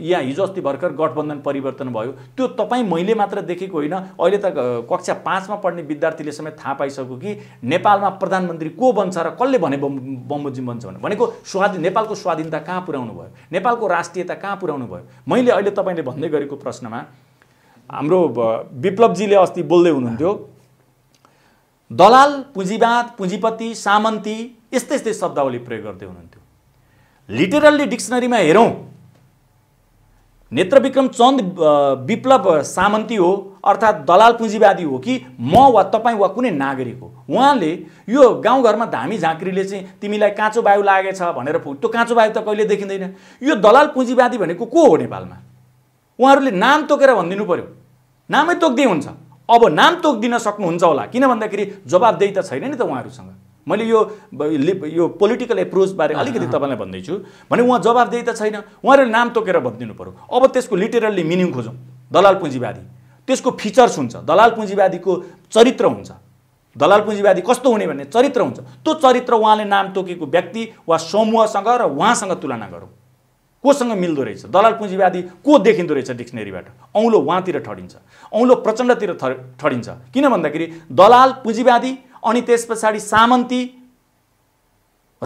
यहाँ हिजो अस्ति भर्खर गठबन्धन परिवर्तन भयो त्यो तपाईँ मैले मात्र देखेको होइन अहिले त कक्षा पाँचमा पढ्ने विद्यार्थीले समेत थाहा पाइसक्यो कि नेपालमा प्रधानमन्त्री को बन्छ र कसले भने बमोजिम बन्छ भनेको स्वाधीन नेपालको स्वाधीनता कहाँ पुर्याउनु भयो नेपालको राष्ट्रियता कहाँ पुर्याउनु भयो मैले अहिले तपाईँले भन्दै गरेको प्रश्नमा हाम्रो विप्लवजीले अस्ति बोल्दै हुनुहुन्थ्यो दलाल पुँजीवाद पुँजीपति सामन्ती यस्तै यस्तै शब्दावली प्रयोग गर्दै हुनुहुन्थ्यो लिटरल्ली डिक्सनरीमा हेरौँ नेत्रविक्रम चन्द विप्लव सामन्ती हो अर्थात् दलाल पुँजीवादी हो कि म वा तपाईँ वा कुनै नागरिक हो उहाँले यो गाउँघरमा धामी झाँक्रीले चाहिँ तिमीलाई काँचो वायु लागेछ भनेर त्यो काँचो वायु त कहिले देखिँदैन यो दलाल पुँजीवादी भनेको को हो नेपालमा उहाँहरूले नाम तोकेर भनिदिनु पऱ्यो नामै तोक्दै हुन्छ अब नाम तोकिदिन सक्नुहुन्छ होला किन भन्दाखेरि जवाबदेही त छैन नि त उहाँहरूसँग मैले यो यो पोलिटिकल एप्रोचबारे अलिकति तपाईँलाई भन्दैछु भने उहाँ जवाबदेही त छैन उहाँहरूले नाम तोकेर भनिदिनु पऱ्यो अब त्यसको लिटरल्ली मिनिङ खोजौँ दलाल पुँजीवादी त्यसको फिचर्स हुन्छ दलाल पुँजीवादीको चरित्र हुन्छ दलाल पुँजीवादी कस्तो हुने भन्ने चरित्र हुन्छ त्यो चरित्र उहाँले नाम तोकेको व्यक्ति वा समूहसँग र उहाँसँग तुलना गरौँ कोसँग मिल्दो रहेछ दलाल पुँजीवादी को देखिँदो रहेछ डिक्सनेरीबाट औँलो उहाँतिर ठडिन्छ औँलो प्रचण्डतिर ठडिन्छ किन भन्दाखेरि दलाल पुँजीवादी अनि त्यस पछाडि सामन्ती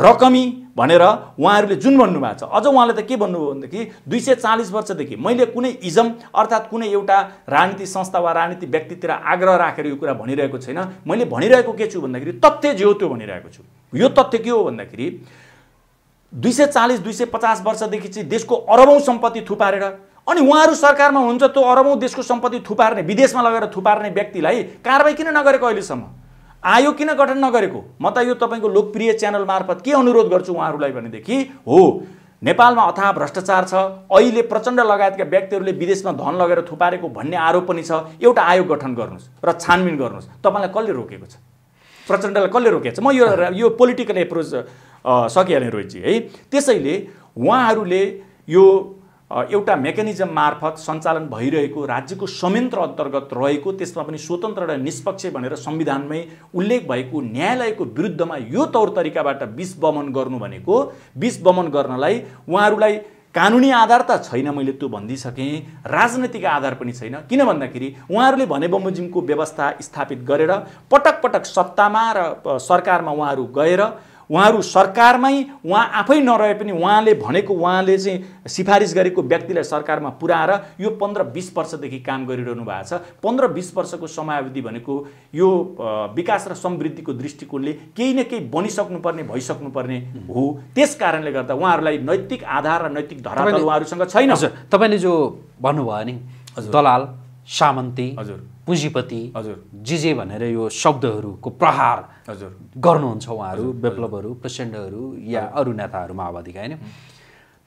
रकमी भनेर उहाँहरूले जुन भन्नुभएको छ अझ उहाँले त के भन्नुभयो भनेदेखि दुई सय चालिस वर्षदेखि मैले कुनै इजम अर्थात् कुनै एउटा राजनीति संस्था वा राजनीति व्यक्तितिर आग्रह राखेर यो कुरा भनिरहेको छैन मैले भनिरहेको के छु भन्दाखेरि तथ्य जे हो त्यो भनिरहेको छु यो तथ्य के हो भन्दाखेरि दुई सय चालिस दुई सय पचास वर्षदेखि चाहिँ देशको अरबौँ सम्पत्ति थुपारेर अनि उहाँहरू सरकारमा हुन्छ त्यो अरबौँ देशको सम्पत्ति थुपार्ने विदेशमा लगेर थुपार्ने व्यक्तिलाई कारवाही किन नगरेको अहिलेसम्म आयोग किन गठन नगरेको म त यो तपाईँको लोकप्रिय च्यानल मार्फत के अनुरोध गर्छु उहाँहरूलाई भनेदेखि हो नेपालमा अथा भ्रष्टाचार छ अहिले प्रचण्ड लगायतका व्यक्तिहरूले विदेशमा धन लगेर थुपारेको भन्ने आरोप पनि छ एउटा आयोग गठन गर्नुहोस् र छानबिन गर्नुहोस् तपाईँलाई कसले रोकेको छ प्रचण्डलाई कसले रोकेको छ म यो यो पोलिटिकल एप्रोच सकिहालेँ रोहितजी है त्यसैले उहाँहरूले यो एउटा मेकानिजम मार्फत सञ्चालन भइरहेको राज्यको संयन्त्र अन्तर्गत रहेको त्यसमा पनि स्वतन्त्र र निष्पक्ष भनेर संविधानमै उल्लेख भएको न्यायालयको विरुद्धमा यो तौर तरिकाबाट विष बमन गर्नु भनेको विष बमन गर्नलाई उहाँहरूलाई कानुनी आधार त छैन मैले त्यो भनिदिइसकेँ राजनैतिक आधार पनि छैन किन भन्दाखेरि उहाँहरूले भने बमोजिमको व्यवस्था स्थापित गरेर पटक पटक सत्तामा र सरकारमा उहाँहरू गएर उहाँहरू सरकारमै उहाँ आफै नरहे पनि उहाँले भनेको उहाँले चाहिँ सिफारिस गरेको व्यक्तिलाई सरकारमा पुऱ्याएर यो पन्ध्र बिस वर्षदेखि काम गरिरहनु भएको छ पन्ध्र बिस वर्षको समयावधि भनेको यो विकास र समृद्धिको दृष्टिकोणले केही न केही बनिसक्नुपर्ने भइसक्नुपर्ने हो त्यस कारणले गर्दा उहाँहरूलाई नैतिक आधार र नैतिक धरातल उहाँहरूसँग छैन हजुर तपाईँले जो भन्नुभयो नि दलाल सामन्ती हजुर पुँजीपति हजुर जिजे भनेर यो शब्दहरूको प्रहार हजुर गर्नुहुन्छ उहाँहरू विप्लवहरू प्रचण्डहरू या अरू नेताहरू माओवादीका होइन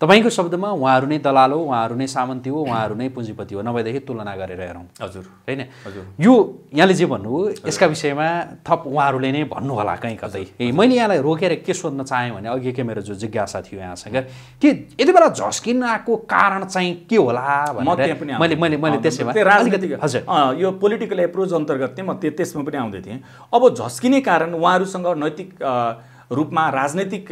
तपाईँको शब्दमा उहाँहरू नै दलाल हो उहाँहरू नै सामन्ती हो उहाँहरू नै पुँजीपति हो नभएदेखि तुलना गरेर हेरौँ हजुर होइन यो यहाँले जे भन्नुभयो यसका विषयमा थप उहाँहरूले नै होला कहीँ कतै मैले यहाँलाई रोकेर के सोध्न चाहेँ भने अघि के मेरो जो जिज्ञासा थियो यहाँसँग के यति बेला झस्किन कारण चाहिँ के होला मैले मैले मैले त्यसैमा राजनीतिक हजुर यो पोलिटिकल एप्रोच अन्तर्गत नै म त्यसमा पनि आउँदै थिएँ अब झस्किने कारण उहाँहरूसँग नैतिक रूपमा राजनैतिक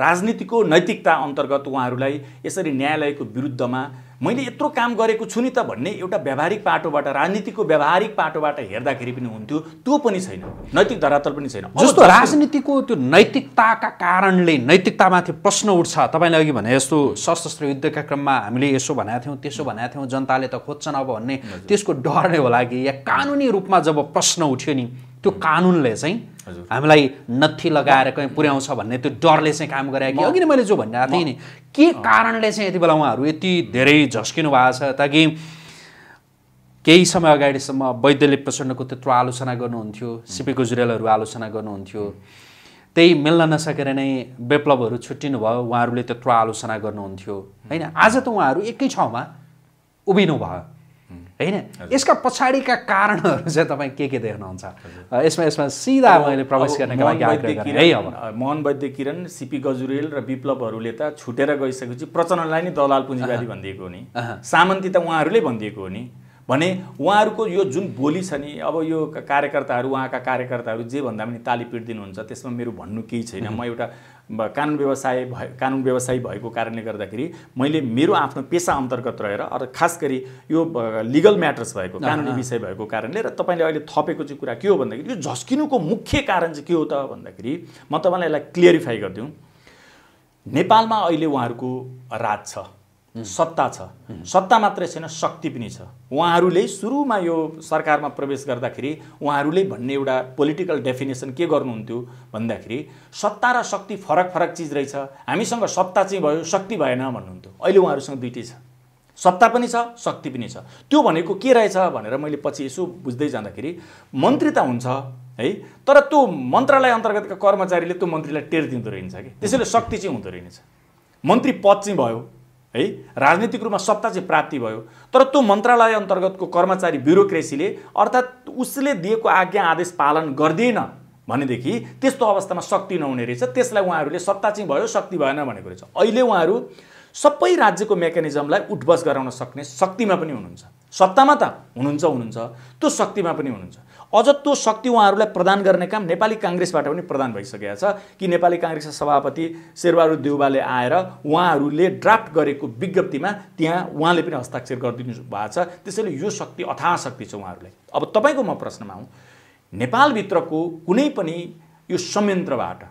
राजनीतिको नैतिकता अन्तर्गत उहाँहरूलाई यसरी न्यायालयको विरुद्धमा मैले यत्रो काम गरेको छु नि त भन्ने एउटा व्यावहारिक पाटोबाट राजनीतिको व्यावहारिक पाटोबाट हेर्दाखेरि पनि हुन्थ्यो त्यो पनि छैन नैतिक धरातल पनि छैन जस्तो राजनीतिको त्यो नैतिकताका कारणले नैतिकतामाथि प्रश्न उठ्छ तपाईँले अघि भने जस्तो सशस्त्र युद्धका क्रममा हामीले यसो भनेका थियौँ त्यसो भनेका थियौँ जनताले त खोज्छन् अब भन्ने त्यसको डर नै होला कि या कानुनी रूपमा जब प्रश्न उठ्यो नि त्यो कानुनले चाहिँ हामीलाई नथी लगाएर कहीँ पुर्याउँछ भन्ने त्यो डरले चाहिँ काम गरे कि अघि नै मैले जो भनिरहेको थिएँ नि के कारणले चाहिँ यति बेला उहाँहरू यति धेरै झस्किनु भएको छ ताकि केही समय अगाडिसम्म वैद्यले प्रचण्डको त्यत्रो आलोचना गर्नुहुन्थ्यो सिपी गुजरेलहरू आलोचना गर्नुहुन्थ्यो त्यही मिल्न नसकेर नै विप्लवहरू भयो उहाँहरूले त्यत्रो आलोचना गर्नुहुन्थ्यो होइन आज त उहाँहरू एकै ठाउँमा उभिनु भयो होइन यसका पछाडिका कारणहरू चाहिँ तपाईँ के के देख्नुहुन्छ यसमा यसमा सिधा मैले प्रवेश गर्नका लागि मोहन वैद्य किरण सिपी गजुरेल र विप्लवहरूले त छुटेर गइसकेपछि प्रचण्डलाई नै दलाल पुँजीवादी भनिदिएको हो नि सामन्ती त उहाँहरूले भनिदिएको हो नि भने उहाँहरूको यो जुन बोली छ नि अब यो कार्यकर्ताहरू उहाँका कार्यकर्ताहरू जे भन्दा पनि ताली पिट दिनुहुन्छ त्यसमा मेरो भन्नु केही छैन म एउटा कानुन व्यवसाय भए कानुन व्यवसायी भएको कारणले गर्दाखेरि मैले मेरो आफ्नो पेसा अन्तर्गत रहेर र खास गरी यो लिगल म्याटर्स भएको कानुनी विषय भएको कारणले र तपाईँले अहिले थपेको चाहिँ कुरा के हो भन्दाखेरि यो झस्किनुको मुख्य कारण चाहिँ के हो त भन्दाखेरि म तपाईँलाई यसलाई क्लियरिफाई गरिदिउँ नेपालमा अहिले उहाँहरूको राज छ सत्ता छ सत्ता मात्रै छैन शक्ति पनि छ उहाँहरूले सुरुमा यो सरकारमा प्रवेश गर्दाखेरि उहाँहरूले भन्ने एउटा पोलिटिकल डेफिनेसन के गर्नुहुन्थ्यो भन्दाखेरि सत्ता र शक्ति फरक फरक चिज रहेछ हामीसँग सत्ता चाहिँ भयो शक्ति भएन भन्नुहुन्थ्यो अहिले उहाँहरूसँग दुइटै छ सत्ता पनि छ शक्ति पनि छ त्यो भनेको के रहेछ भनेर मैले पछि यसो बुझ्दै जाँदाखेरि मन्त्री त हुन्छ है तर त्यो मन्त्रालय अन्तर्गतका कर्मचारीले त्यो मन्त्रीलाई टेरिदिँदो रहेछ कि त्यसैले शक्ति चाहिँ हुँदो रहेछ मन्त्री पद चाहिँ भयो है राजनीतिक रूपमा सत्ता चाहिँ प्राप्ति भयो तर त्यो मन्त्रालय अन्तर्गतको कर्मचारी ब्युरोक्रेसीले अर्थात् उसले दिएको आज्ञा आदेश पालन गर्दैन भनेदेखि त्यस्तो अवस्थामा शक्ति नहुने रहेछ त्यसलाई उहाँहरूले सत्ता चाहिँ भयो शक्ति भएन भनेको रहेछ अहिले उहाँहरू सबै राज्यको मेकानिजमलाई उठबस गराउन सक्ने शक्तिमा पनि हुनुहुन्छ सत्तामा त हुनुहुन्छ हुनुहुन्छ त्यो शक्तिमा पनि हुनुहुन्छ अझ त्यो शक्ति उहाँहरूलाई प्रदान गर्ने काम नेपाली काङ्ग्रेसबाट पनि प्रदान भइसकेको छ कि नेपाली काङ्ग्रेसका सभापति शेरबहादुर देउबाले आएर उहाँहरूले ड्राफ्ट गरेको विज्ञप्तिमा त्यहाँ उहाँले पनि हस्ताक्षर गरिदिनु भएको छ त्यसैले यो शक्ति अथाशक्ति शक्ति छ उहाँहरूलाई अब तपाईँको म प्रश्नमा आउँ नेपालभित्रको कुनै पनि यो संयन्त्रबाट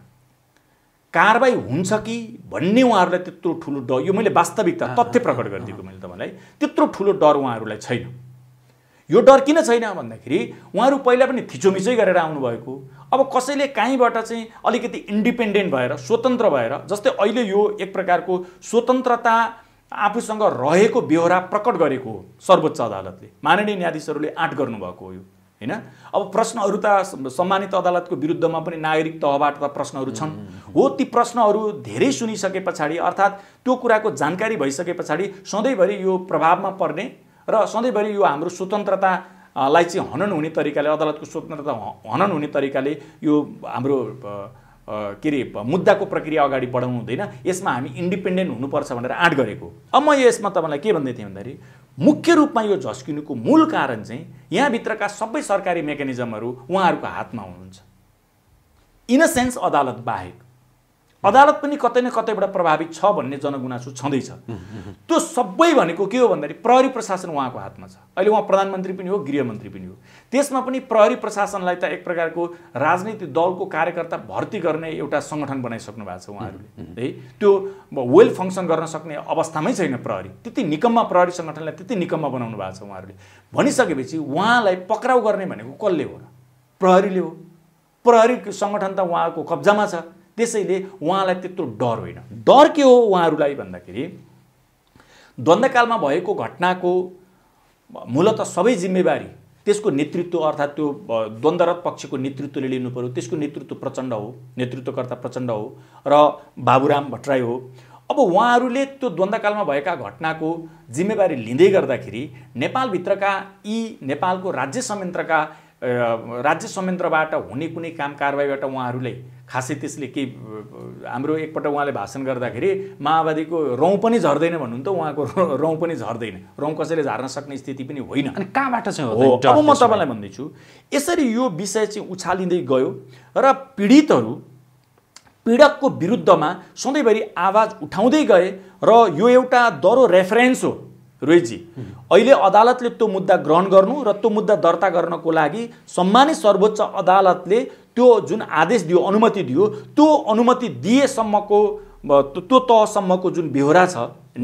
कारवाही हुन्छ कि भन्ने उहाँहरूलाई त्यत्रो ठुलो डर यो मैले वास्तविकता तथ्य प्रकट गरिदिएको मैले तपाईँलाई त्यत्रो ठुलो डर उहाँहरूलाई छैन यो डर किन छैन भन्दाखेरि उहाँहरू पहिला पनि थिचोमिचै गरेर आउनुभएको अब कसैले काहीँबाट चाहिँ अलिकति इन्डिपेन्डेन्ट भएर स्वतन्त्र भएर जस्तै अहिले यो एक प्रकारको स्वतन्त्रता आफूसँग रहेको बेहोरा प्रकट गरेको हो सर्वोच्च अदालतले माननीय न्यायाधीशहरूले आँट गर्नुभएको हो यो होइन अब प्रश्नहरू त सम्मानित अदालतको विरुद्धमा पनि नागरिक तहबाट त प्रश्नहरू छन् हो ती प्रश्नहरू धेरै सुनिसके पछाडि अर्थात् त्यो कुराको जानकारी भइसके पछाडि सधैँभरि यो प्रभावमा पर्ने र सधैँभरि यो हाम्रो स्वतन्त्रता लाई चाहिँ हनन हुने तरिकाले अदालतको स्वतन्त्रता हनन हुने तरिकाले यो हाम्रो के अरे मुद्दाको प्रक्रिया अगाडि बढाउनु हुँदैन यसमा हामी इन्डिपेन्डेन्ट हुनुपर्छ भनेर आँट गरेको अब म यसमा तपाईँलाई के भन्दै थिएँ भन्दाखेरि मुख्य रूपमा यो झस्किनुको मूल कारण चाहिँ यहाँभित्रका सबै सरकारी मेकानिजमहरू उहाँहरूको हातमा हुनुहुन्छ इन अ सेन्स अदालत बाहेक अदालत पनि कतै न कतैबाट प्रभावित छ भन्ने जनगुनासो छँदैछ त्यो सबै भनेको के हो भन्दाखेरि प्रहरी प्रशासन उहाँको हातमा छ अहिले उहाँ प्रधानमन्त्री पनि हो गृहमन्त्री पनि हो त्यसमा पनि प्रहरी प्रशासनलाई त एक प्रकारको राजनीतिक दलको कार्यकर्ता भर्ती गर्ने एउटा सङ्गठन बनाइसक्नु भएको छ उहाँहरूले है त्यो वेल फङ्सन गर्न सक्ने अवस्थामै छैन प्रहरी त्यति निकम्मा प्रहरी सङ्गठनलाई त्यति निकम्मा बनाउनु भएको छ उहाँहरूले भनिसकेपछि उहाँलाई पक्राउ गर्ने भनेको कसले हो र प्रहरीले हो प्रहरी सङ्गठन त उहाँको कब्जामा छ त्यसैले उहाँलाई त्यत्रो डर होइन डर के हो उहाँहरूलाई भन्दाखेरि द्वन्द्वकालमा भएको घटनाको मूलत सबै जिम्मेवारी त्यसको नेतृत्व अर्थात् त्यो द्वन्द्वरत पक्षको नेतृत्वले लिनु पऱ्यो त्यसको नेतृत्व प्रचण्ड हो नेतृत्वकर्ता प्रचण्ड हो र बाबुराम भट्टराई हो अब उहाँहरूले त्यो द्वन्द्वकालमा भएका घटनाको जिम्मेवारी लिँदै गर्दाखेरि नेपालभित्रका यी नेपालको राज्य संयन्त्रका राज्य संयन्त्रबाट हुने कुनै काम कारवाहीबाट उहाँहरूले खासै त्यसले केही हाम्रो एकपल्ट उहाँले भाषण गर्दाखेरि माओवादीको रौँ पनि झर्दैन भन्नु त उहाँको रौँ पनि झर्दैन रौँ कसैले झार्न सक्ने स्थिति पनि होइन अनि कहाँबाट चाहिँ हो अब म तपाईँलाई भन्दैछु यसरी यो विषय चाहिँ उछालिँदै गयो र पीडितहरू पीडकको विरुद्धमा सधैँभरि आवाज उठाउँदै गए र यो एउटा दरो रेफरेन्स हो रोहितजी अहिले अदालतले त्यो मुद्दा ग्रहण गर्नु र त्यो मुद्दा दर्ता गर्नको लागि सम्मानित सर्वोच्च अदालतले त्यो जुन आदेश दियो अनुमति दियो त्यो अनुमति दिएसम्मको त्यो तहसम्मको जुन बेहोरा छ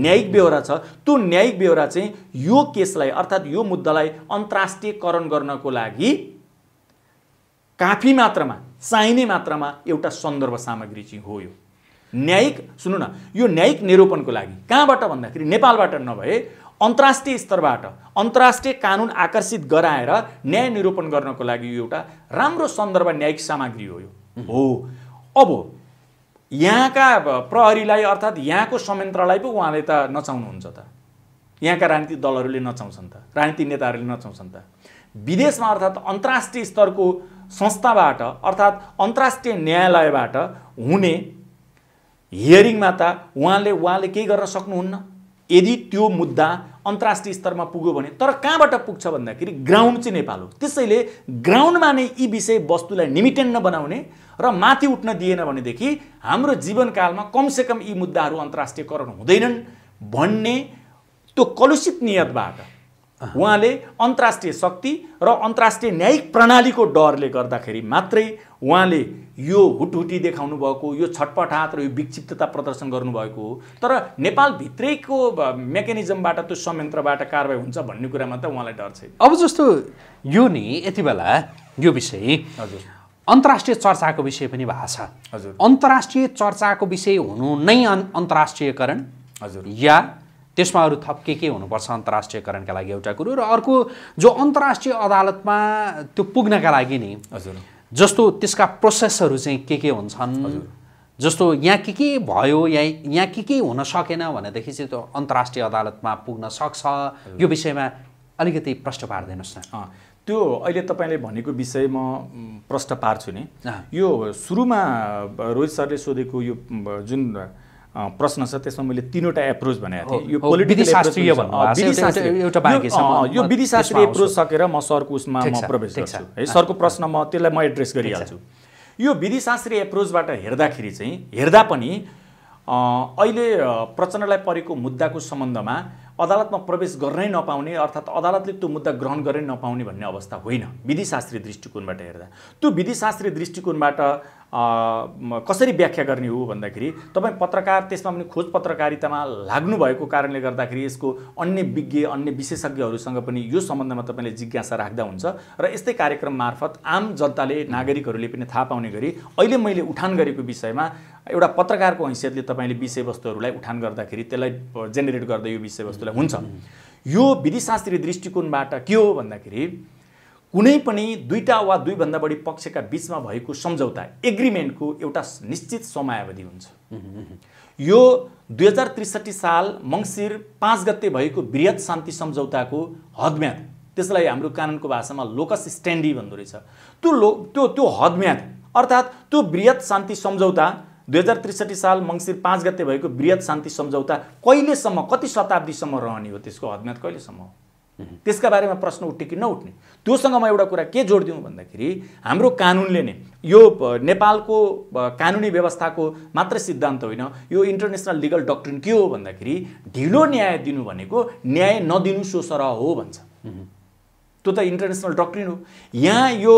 न्यायिक बेहोरा छ त्यो न्यायिक बेहोरा चाहिँ यो केसलाई अर्थात् यो मुद्दालाई अन्तर्राष्ट्रियकरण गर्नको लागि काफी मात्रामा चाहिने मात्रामा एउटा सन्दर्भ सामग्री चाहिँ हो यो न्यायिक सुन्नु न यो न्यायिक निरूपणको लागि कहाँबाट भन्दाखेरि नेपालबाट नभए अन्तर्राष्ट्रिय स्तरबाट अन्तर्राष्ट्रिय कानुन आकर्षित गराएर न्याय निरूपण गर्नको लागि यो एउटा राम्रो सन्दर्भ न्यायिक सामग्री हो यो हो अब यहाँका प्रहरीलाई अर्थात् यहाँको संयन्त्रलाई पो उहाँले त नचाउनुहुन्छ त यहाँका राजनीतिक दलहरूले नचाउँछन् त राजनीतिक नेताहरूले नचाउँछन् त विदेशमा अर्थात् अन्तर्राष्ट्रिय स्तरको संस्थाबाट अर्थात् अन्तर्राष्ट्रिय न्यायालयबाट हुने हियरिङमा त उहाँले उहाँले केही गर्न सक्नुहुन्न यदि त्यो मुद्दा अन्तर्राष्ट्रिय स्तरमा पुग्यो भने तर कहाँबाट पुग्छ भन्दाखेरि ग्राउन्ड चाहिँ नेपाल हो त्यसैले ग्राउन्डमा नै यी विषय वस्तुलाई निमिटेन्न बनाउने र माथि उठ्न दिएन भनेदेखि हाम्रो जीवनकालमा कमसेकम यी मुद्दाहरू अन्तर्राष्ट्रियकरण हुँदैनन् भन्ने त्यो कलुषित नियतबाट उहाँले अन्तर्राष्ट्रिय शक्ति र अन्तर्राष्ट्रिय न्यायिक प्रणालीको डरले गर्दाखेरि मात्रै उहाँले यो हुटहुटी देखाउनु भएको यो छटपटात र यो विक्षिप्तता प्रदर्शन गर्नुभएको हो तर नेपालभित्रैको मेकानिजमबाट त्यो संयन्त्रबाट कारवाही हुन्छ भन्ने कुरामा त उहाँलाई डर छ अब जस्तो यो नि यति बेला यो विषय हजुर अन्तर्राष्ट्रिय चर्चाको विषय पनि भएको छ हजुर अन्तर्राष्ट्रिय चर्चाको विषय हुनु नै अन्तर्राष्ट्रियकरण हजुर या त्यसमा अरू थप के के हुनुपर्छ अन्तर्राष्ट्रियकरणका लागि एउटा कुरो र अर्को जो अन्तर्राष्ट्रिय अदालतमा त्यो पुग्नका लागि नि हजुर जस्तो त्यसका प्रोसेसहरू चाहिँ के के हुन्छन् जस्तो यहाँ के के भयो यहाँ यहाँ के के हुन सकेन भनेदेखि चाहिँ त्यो अन्तर्राष्ट्रिय अदालतमा पुग्न सक्छ यो विषयमा अलिकति प्रश्न पारिदिनुहोस् न त्यो अहिले तपाईँले भनेको विषय म प्रश्न पार्छु नि यो सुरुमा रोहित सरले सोधेको यो जुन प्रश्न छ त्यसमा मैले तिनवटा एप्रोच भनेको थिएँ यो पोलिटिकल यो विधि शास्त्रीय एप्रोच सकेर म सरको उसमा म प्रवेश गर्छु है सरको प्रश्न म त्यसलाई म एड्रेस गरिहाल्छु यो विधि शास्त्रीय एप्रोचबाट हेर्दाखेरि चाहिँ हेर्दा पनि अहिले प्रचण्डलाई परेको मुद्दाको सम्बन्धमा अदालतमा प्रवेश गर्नै नपाउने अर्थात् अदालतले त्यो मुद्दा ग्रहण गर्नै नपाउने भन्ने अवस्था होइन विधिशास्त्रीय दृष्टिकोणबाट हेर्दा त्यो विधिशास्त्रीय दृष्टिकोणबाट कसरी व्याख्या गर्ने हो भन्दाखेरि तपाईँ पत्रकार त्यसमा पनि खोज पत्रकारितामा लाग्नु भएको कारणले गर्दाखेरि यसको अन्य विज्ञ अन्य विशेषज्ञहरूसँग पनि यो सम्बन्धमा तपाईँले जिज्ञासा राख्दा हुन्छ र यस्तै कार्यक्रम मार्फत आम जनताले नागरिकहरूले पनि थाहा पाउने गरी अहिले मैले उठान गरेको विषयमा एउटा पत्रकारको हैसियतले तपाईँले विषयवस्तुहरूलाई उठान गर्दाखेरि त्यसलाई जेनेरेट गर्दा यो विषयवस्तुलाई हुन्छ यो विधिशास्त्रीय दृष्टिकोणबाट के हो भन्दाखेरि कुनै पनि दुईवटा वा दुईभन्दा बढी पक्षका बिचमा भएको सम्झौता एग्रिमेन्टको एउटा निश्चित समयावधि हुन्छ यो दुई हजार त्रिसठी साल मङ्सिर पाँच गते भएको वृहत शान्ति सम्झौताको हदम्याद त्यसलाई हाम्रो कानुनको भाषामा लोकस स्ट्यान्डी भन्दो रहेछ त्यो लो त्यो त्यो हदम्याद अर्थात् त्यो वृहत शान्ति सम्झौता दुई हजार त्रिसठी साल मङ्सिर पाँच गते भएको वृहत शान्ति सम्झौता कहिलेसम्म कति शताब्दीसम्म रहने हो त्यसको हदम्याद कहिलेसम्म हो त्यसका बारेमा प्रश्न उठ्ने कि नउठ्ने त्योसँग म एउटा कुरा के जोडिदिउँ भन्दाखेरि हाम्रो कानुनले नै यो नेपालको कानुनी व्यवस्थाको मात्र सिद्धान्त होइन यो इन्टरनेसनल लिगल डक्ट्रिन के हो भन्दाखेरि ढिलो न्याय दिनु भनेको न्याय नदिनु सो सरह हो भन्छ त्यो त इन्टरनेसनल डक्ट्रिन हो यहाँ यो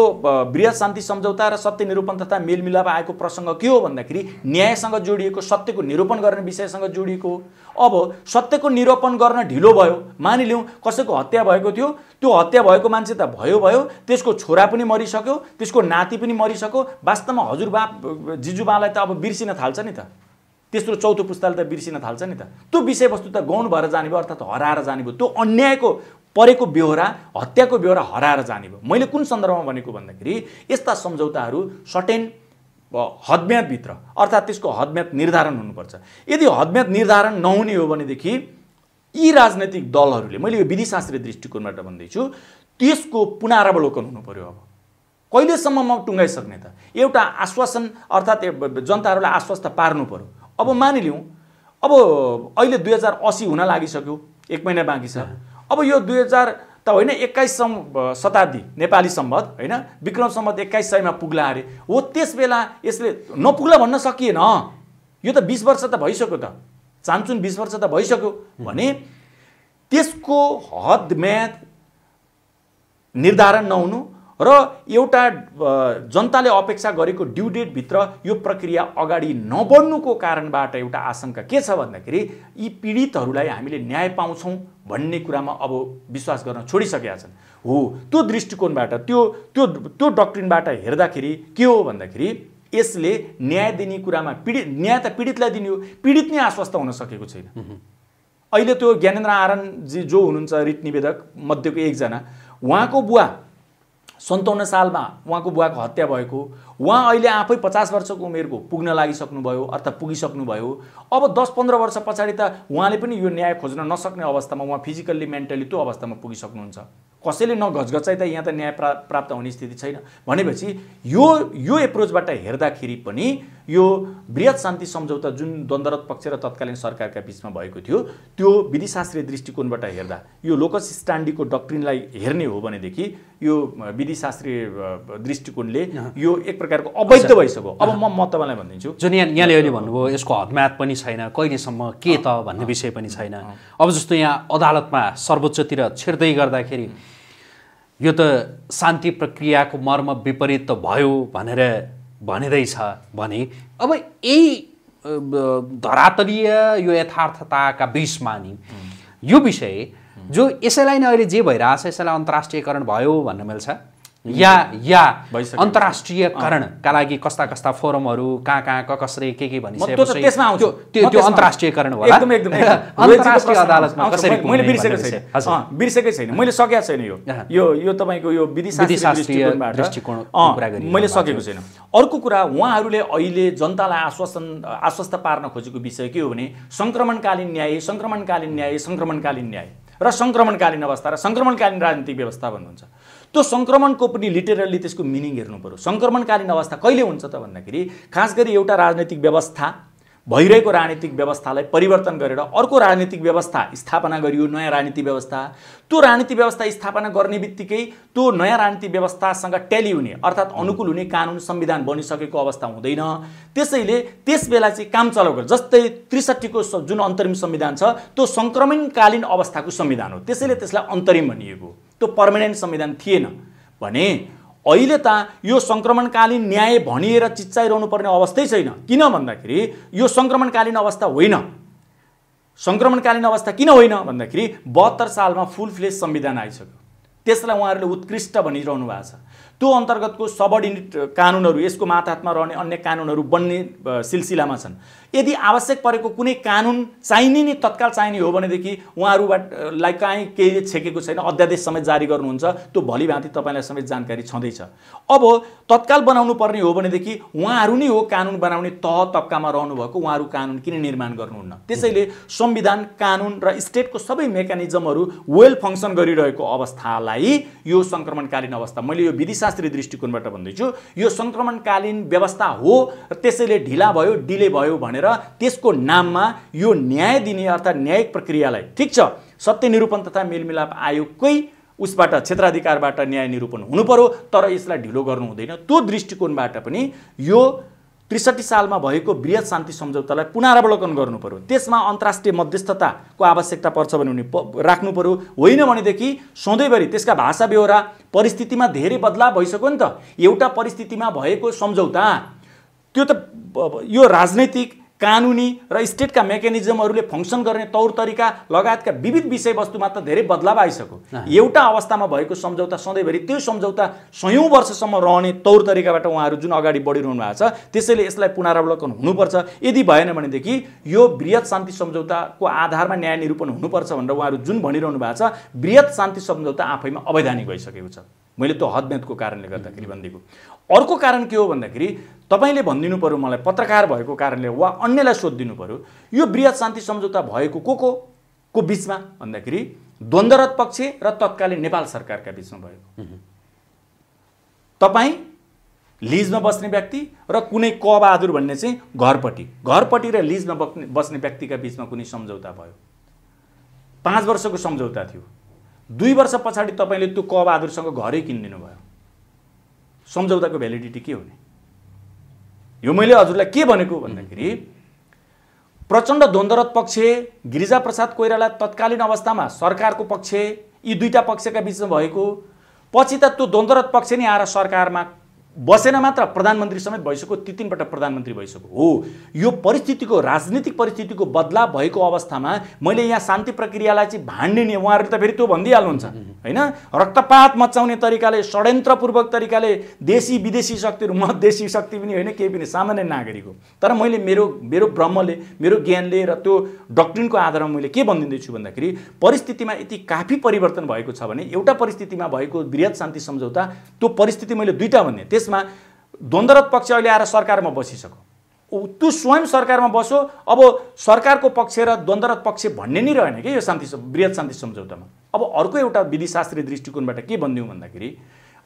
बृहत शान्ति सम्झौता र सत्य निरूपण तथा मेलमिलाप आएको प्रसङ्ग के हो भन्दाखेरि न्यायसँग जोडिएको सत्यको निरूपण गर्ने विषयसँग जोडिएको हो अब सत्यको निरूपण गर्न ढिलो भयो मानिलिउँ कसैको हत्या भएको थियो त्यो हत्या भएको मान्छे त भयो भयो त्यसको छोरा पनि मरिसक्यो त्यसको नाति पनि मरिसक्यो वास्तवमा हजुरबा जिजुबालाई त अब बिर्सिन थाल्छ नि त तेस्रो चौथो पुस्ताले त बिर्सिन थाल्छ नि त त्यो विषयवस्तु त गौण भएर जाने भयो अर्थात् हराएर जाने भयो त्यो अन्यायको परेको बेहोरा हत्याको बेहोरा हराएर जाने भयो मैले कुन सन्दर्भमा भनेको भन्दाखेरि यस्ता सम्झौताहरू सटेन हदम्यादभित्र अर्थात् त्यसको हदम्याद निर्धारण हुनुपर्छ यदि हदम्याद निर्धारण नहुने हो भनेदेखि यी राजनैतिक दलहरूले मैले यो विधिशास्त्रीय दृष्टिकोणबाट भन्दैछु त्यसको पुनरावलोकन हुनु पऱ्यो अब कहिलेसम्म म टुङ्गाइसक्ने त एउटा आश्वासन अर्थात् जनताहरूलाई आश्वस्त पार्नु पऱ्यो अब मानिलिउँ अब अहिले दुई हजार असी हुन लागिसक्यो एक महिना बाँकी छ अब यो दुई हजार त होइन एक्काइससम्म शताब्दी नेपाली सम्बद्ध होइन विक्रम सम्बत एक्काइस सयमा पुग्ला अरे हो त्यस बेला यसले नपुग्ला भन्न सकिएन यो त बिस वर्ष त भइसक्यो त चान्चुन बिस वर्ष त भइसक्यो भने त्यसको हद म्याद निर्धारण नहुनु र एउटा जनताले अपेक्षा गरेको ड्यु डेटभित्र यो प्रक्रिया अगाडि नबढ्नुको कारणबाट एउटा आशंका के छ भन्दाखेरि यी पीडितहरूलाई हामीले न्याय पाउँछौँ भन्ने कुरामा अब विश्वास गर्न छोडिसकेका छन् हो त्यो दृष्टिकोणबाट त्यो त्यो त्यो डक्ट्रिनबाट हेर्दाखेरि के हो भन्दाखेरि यसले न्याय दिने कुरामा पीडित न्याय त पीडितलाई दिने हो पीडित नै आश्वस्त हुन सकेको छैन अहिले त्यो ज्ञानेन्द्र आरनजी जो हुनुहुन्छ रिट निवेदक मध्येको एकजना उहाँको बुवा सन्ताउन्न सालमा उहाँको बुवाको हत्या भएको उहाँ अहिले आफै पचास वर्षको उमेरको पुग्न लागिसक्नुभयो अर्थात् पुगिसक्नुभयो अब दस पन्ध्र वर्ष पछाडि त उहाँले पनि यो न्याय खोज्न नसक्ने अवस्थामा उहाँ फिजिकल्ली मेन्टली त्यो अवस्थामा पुगिसक्नुहुन्छ कसैले नघचघचाइ त यहाँ त न्याय प्रा प्राप्त हुने स्थिति छैन भनेपछि यो यो एप्रोचबाट हेर्दाखेरि पनि यो वृहत शान्ति सम्झौता जुन द्वन्द्वरत पक्ष र तत्कालीन सरकारका बिचमा भएको थियो त्यो विधिशास्त्रीय दृष्टिकोणबाट हेर्दा यो लोकस स्ट्यान्डीको डक्ट्रिनलाई हेर्ने हो भनेदेखि यो विधिशास्त्रीय दृष्टिकोणले यो एक प्रकारको अवैध भइसक्यो अब म म तपाईँलाई भनिदिन्छु जुन यहाँ यहाँले अहिले भन्नुभयो यसको हदम्यात पनि छैन कहिलेसम्म के त भन्ने विषय पनि छैन अब जस्तो यहाँ अदालतमा सर्वोच्चतिर छिर्दै गर्दाखेरि यो त शान्ति प्रक्रियाको मर्म विपरीत त भयो भनेर भनिँदैछ भने अब यही धरातलीय यो यथार्थताका बिचमा नि यो विषय जो यसैलाई नै अहिले जे भइरहेछ यसैलाई अन्तर्राष्ट्रियकरण भयो भन्न मिल्छ या या अन्तर्राष्ट्रियकरणका लागि कस्ता कस्ता फोरमहरू कहाँ कहाँ कसरी के के भनिसकेपछि त्यो अन्तर्राष्ट्रियकरण छैन मैले सकेको छैन यो यो यो तपाईँको यो मैले सकेको छैन अर्को कुरा उहाँहरूले अहिले जनतालाई आश्वासन आश्वस्त पार्न खोजेको विषय के हो भने सङ्क्रमणकालीन न्याय सङ्क्रमणकालीन न्याय सङ्क्रमणकालीन न्याय र सङ्क्रमणकालीन अवस्था र सङ्क्रमणकालीन राजनीतिक व्यवस्था भन्नुहुन्छ त्यो सङ्क्रमणको पनि लिटरली त्यसको मिनिङ हेर्नु पऱ्यो सङ्क्रमणकालीन अवस्था कहिले हुन्छ त भन्दाखेरि खास गरी एउटा राजनैतिक व्यवस्था भइरहेको राजनीतिक व्यवस्थालाई परिवर्तन गरेर अर्को राजनीतिक व्यवस्था स्थापना गरियो नयाँ राजनीति व्यवस्था त्यो राजनीति व्यवस्था स्थापना गर्ने बित्तिकै त्यो नयाँ राजनीति व्यवस्थासँग ट्याली हुने अर्थात् अनुकूल हुने कानुन संविधान बनिसकेको अवस्था हुँदैन त्यसैले त्यस बेला चाहिँ काम चलाउ जस्तै त्रिसठीको जुन अन्तरिम संविधान छ त्यो सङ्क्रमणकालीन अवस्थाको संविधान हो त्यसैले त्यसलाई अन्तरिम भनिएको त्यो पर्मानेन्ट संविधान थिएन भने अहिले त यो सङ्क्रमणकालीन न्याय भनिएर चिच्चाइरहनु पर्ने अवस्थै छैन किन भन्दाखेरि यो सङ्क्रमणकालीन अवस्था होइन सङ्क्रमणकालीन अवस्था किन होइन भन्दाखेरि बहत्तर सालमा फुल फ्लेस संविधान आइसक्यो त्यसलाई उहाँहरूले उत्कृष्ट भनिरहनु भएको छ त्यो अन्तर्गतको सबर्डिनेट कानुनहरू यसको माथातमा रहने अन्य कानुनहरू बन्ने सिलसिलामा छन् यदि आवश्यक परेको कुनै कानुन चाहिने नि तत्काल चाहिने हो भनेदेखि उहाँहरूबाटलाई काहीँ केही छेकेको छैन अध्यादेश समेत जारी गर्नुहुन्छ त्यो भलिभाँति तपाईँलाई समेत जानकारी छँदैछ अब तत्काल बनाउनु पर्ने हो भनेदेखि उहाँहरू नै हो कानुन बनाउने तह तब्कामा रहनुभएको उहाँहरू कानुन किन निर्माण गर्नुहुन्न त्यसैले संविधान कानुन र स्टेटको सबै मेकानिजमहरू वेल फङ्सन गरिरहेको अवस्थालाई यो सङ्क्रमणकालीन अवस्था मैले यो विधिशास्त्रीय दृष्टिकोणबाट भन्दैछु यो सङ्क्रमणकालीन व्यवस्था हो र त्यसैले ढिला भयो डिले भयो भनेर र त्यसको नाममा यो न्याय दिने अर्थात् न्यायिक प्रक्रियालाई ठिक छ सत्य निरूपण तथा मेलमिलाप आयोगकै उसबाट क्षेत्राधिकारबाट न्याय निरूपण हुनु पर्यो तर यसलाई ढिलो गर्नु हुँदैन त्यो दृष्टिकोणबाट पनि यो त्रिसठी सालमा भएको वृहत शान्ति सम्झौतालाई पुनरावलोकन गर्नु पर्यो त्यसमा अन्तर्राष्ट्रिय मध्यस्थताको आवश्यकता पर्छ भने उनी राख्नु पर्यो होइन भनेदेखि सधैँभरि त्यसका भाषा बेहोरा परिस्थितिमा धेरै बदलाव भइसक्यो नि त एउटा परिस्थितिमा भएको सम्झौता त्यो त यो राजनैतिक कानुनी र स्टेटका मेकानिजमहरूले फङ्सन गर्ने तौर तरिका लगायतका विविध विषयवस्तुमा त धेरै बदलाव आइसक्यो एउटा अवस्थामा भएको सम्झौता सधैँभरि त्यो सम्झौता सयौँ वर्षसम्म रहने तौर तरिकाबाट उहाँहरू जुन अगाडि बढिरहनु भएको छ त्यसैले यसलाई पुनरावलोकन हुनुपर्छ यदि भएन भनेदेखि यो वृहत शान्ति सम्झौताको आधारमा न्याय निरूपण हुनुपर्छ भनेर उहाँहरू जुन भनिरहनु भएको छ वृहत शान्ति सम्झौता आफैमा अवैधानिक भइसकेको छ मैले त्यो हदमेदको कारणले गर्दाखेरि भनिदिएको अर्को कारण के हो भन्दाखेरि तपाईँले भनिदिनु पऱ्यो मलाई पत्रकार भएको कारणले वा अन्यलाई सोधिदिनु पऱ्यो यो वृहत शान्ति सम्झौता भएको को को को बिचमा भन्दाखेरि द्वन्द्वरत पक्ष र तत्कालीन नेपाल सरकारका बिचमा भएको तपाईँ लिजमा बस्ने व्यक्ति र कुनै कबहादुर भन्ने चाहिँ घरपट्टि घरपट्टि र लिजमा बस्ने बस्ने व्यक्तिका बिचमा कुनै सम्झौता भयो पाँच वर्षको सम्झौता थियो दुई वर्ष पछाडि तपाईँले त्यो कबहादुरसँग घरै किनिदिनु भयो सम्झौताको भ्यालिडिटी के हुने यो मैले हजुरलाई के भनेको भन्दाखेरि प्रचण्ड द्वन्द्वरत पक्ष गिरिजाप्रसाद कोइराला तत्कालीन अवस्थामा सरकारको पक्ष यी दुईवटा पक्षका बिचमा भएको पछि त त्यो द्वन्द्वरत पक्ष नै आएर सरकारमा बसेन मात्र प्रधानमन्त्री समेत भइसक्यो ती तिनपल्ट प्रधानमन्त्री भइसक्यो हो यो परिस्थितिको राजनीतिक परिस्थितिको बदलाव भएको अवस्थामा मैले यहाँ शान्ति प्रक्रियालाई चाहिँ भाँडिने नि उहाँहरूले त फेरि त्यो भनिदिइहाल्नुहुन्छ होइन रक्तपात मचाउने तरिकाले षड्यन्त्रपूर्वक तरिकाले देशी विदेशी शक्तिहरू मधेसी शक्ति पनि होइन केही पनि सामान्य नागरिक हो तर मैले मेरो मेरो ब्रह्मले मेरो ज्ञानले र त्यो डक्ट्रिनको आधारमा मैले के भनिदिँदैछु भन्दाखेरि परिस्थितिमा यति काफी परिवर्तन भएको छ भने एउटा परिस्थितिमा भएको वृहत शान्ति सम्झौता त्यो परिस्थिति मैले दुईवटा भन्ने त्यस देशमा द्वन्द्वरत पक्ष अहिले आएर सरकारमा बसिसक्यो ऊ त्यो स्वयं सरकारमा बसो अब सरकारको पक्ष र द्वन्द्वरत पक्ष भन्ने नै रहेन कि यो शान्ति वृहत शान्ति सम्झौतामा अब अर्को एउटा विधिशास्त्रीय दृष्टिकोणबाट के भनिदिउँ भन्दाखेरि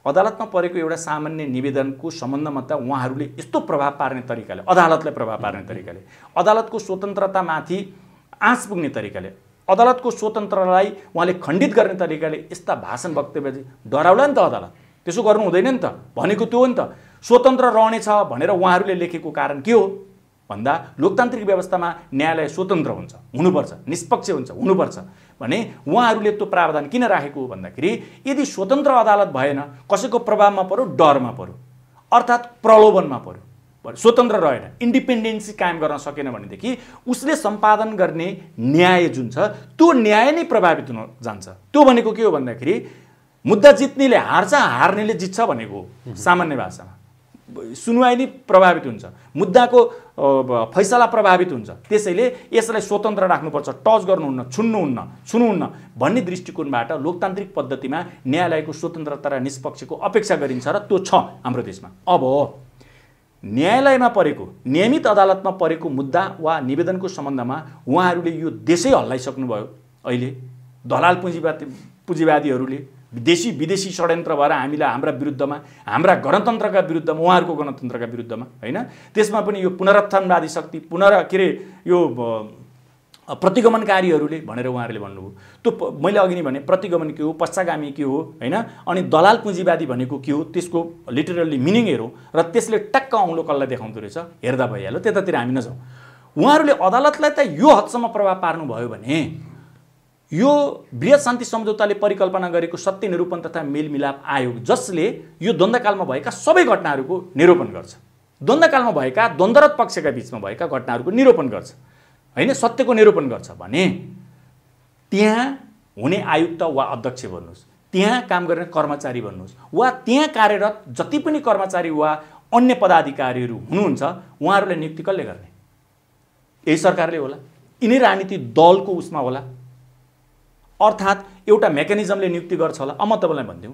अदालतमा परेको एउटा सामान्य निवेदनको सम्बन्धमा त उहाँहरूले यस्तो प्रभाव पार्ने तरिकाले अदालतलाई प्रभाव पार्ने तरिकाले अदालतको स्वतन्त्रतामाथि आँच पुग्ने तरिकाले अदालतको स्वतन्त्रलाई उहाँले खण्डित गर्ने तरिकाले यस्ता भाषण वक्तव्य डराउला नि त अदालत त्यसो गर्नु हुँदैन नि त भनेको त्यो हो नि त स्वतन्त्र रहनेछ भनेर उहाँहरूले लेखेको कारण के हो भन्दा लोकतान्त्रिक व्यवस्थामा न्यायालय स्वतन्त्र हुन्छ हुनुपर्छ निष्पक्ष हुन्छ हुनुपर्छ भने उहाँहरूले त्यो प्रावधान किन राखेको भन्दाखेरि यदि स्वतन्त्र अदालत भएन कसैको प्रभावमा पऱ्यो डरमा पऱ्यो अर्थात् प्रलोभनमा पऱ्यो स्वतन्त्र रहेन इन्डिपेन्डेन्सी कायम गर्न सकेन भनेदेखि उसले सम्पादन गर्ने न्याय जुन छ त्यो न्याय नै प्रभावित हुन जान्छ त्यो भनेको के हो भन्दाखेरि मुद्दा जित्नेले हार्छ हार्नेले जित्छ भनेको सामान्य भाषामा सुनवाई नै प्रभावित हुन्छ मुद्दाको फैसला प्रभावित हुन्छ त्यसैले यसलाई स्वतन्त्र राख्नुपर्छ टच गर्नुहुन्न छुन्नुहुन्न छुनुहुन्न भन्ने दृष्टिकोणबाट लोकतान्त्रिक पद्धतिमा न्यायालयको स्वतन्त्रता र निष्पक्षको अपेक्षा गरिन्छ र त्यो छ हाम्रो देशमा अब न्यायालयमा परेको नियमित अदालतमा परेको मुद्दा वा निवेदनको सम्बन्धमा उहाँहरूले यो देशै हल्लाइसक्नुभयो अहिले दलाल पुँजीवादी पुँजीवादीहरूले देशी विदेशी षड्यन्त्र भएर हामीलाई हाम्रा विरुद्धमा हाम्रा गणतन्त्रका विरुद्धमा उहाँहरूको गणतन्त्रका विरुद्धमा होइन त्यसमा पनि यो पुनरुत्थानवादी शक्ति पुनर के अरे यो प्रतिगमनकारीहरूले भनेर उहाँहरूले भन्नुभयो त्यो मैले अघि नै भने प्रतिगमन के हो पश्चागामी के हो होइन अनि दलाल पुँजीवादी भनेको के हो त्यसको लिटरली मिनिङ हेरौँ र त्यसले टक्क औँलो कसलाई देखाउँदो रहेछ हेर्दा भइहाल्यो त्यतातिर हामी नजाउँ उहाँहरूले अदालतलाई त यो हदसम्म प्रभाव पार्नुभयो भने यो वृहत शान्ति सम्झौताले परिकल्पना गरेको सत्य निरूपण तथा मेलमिलाप आयोग जसले यो द्वन्द्वकालमा भएका सबै घटनाहरूको निरूपण गर्छ द्वन्द्वकालमा भएका द्वन्द्वरत पक्षका बिचमा भएका घटनाहरूको निरूपण गर्छ होइन सत्यको निरूपण गर्छ भने त्यहाँ हुने आयुक्त वा अध्यक्ष भन्नुहोस् त्यहाँ काम गर्ने कर्मचारी भन्नुहोस् वा त्यहाँ कार्यरत जति पनि कर्मचारी वा अन्य पदाधिकारीहरू हुनुहुन्छ उहाँहरूलाई नियुक्ति कसले गर्ने यही सरकारले होला यिनै राजनीति दलको उसमा होला अर्थात् एउटा मेकानिजमले नियुक्ति गर्छ होला म तपाईँलाई भनिदिउँ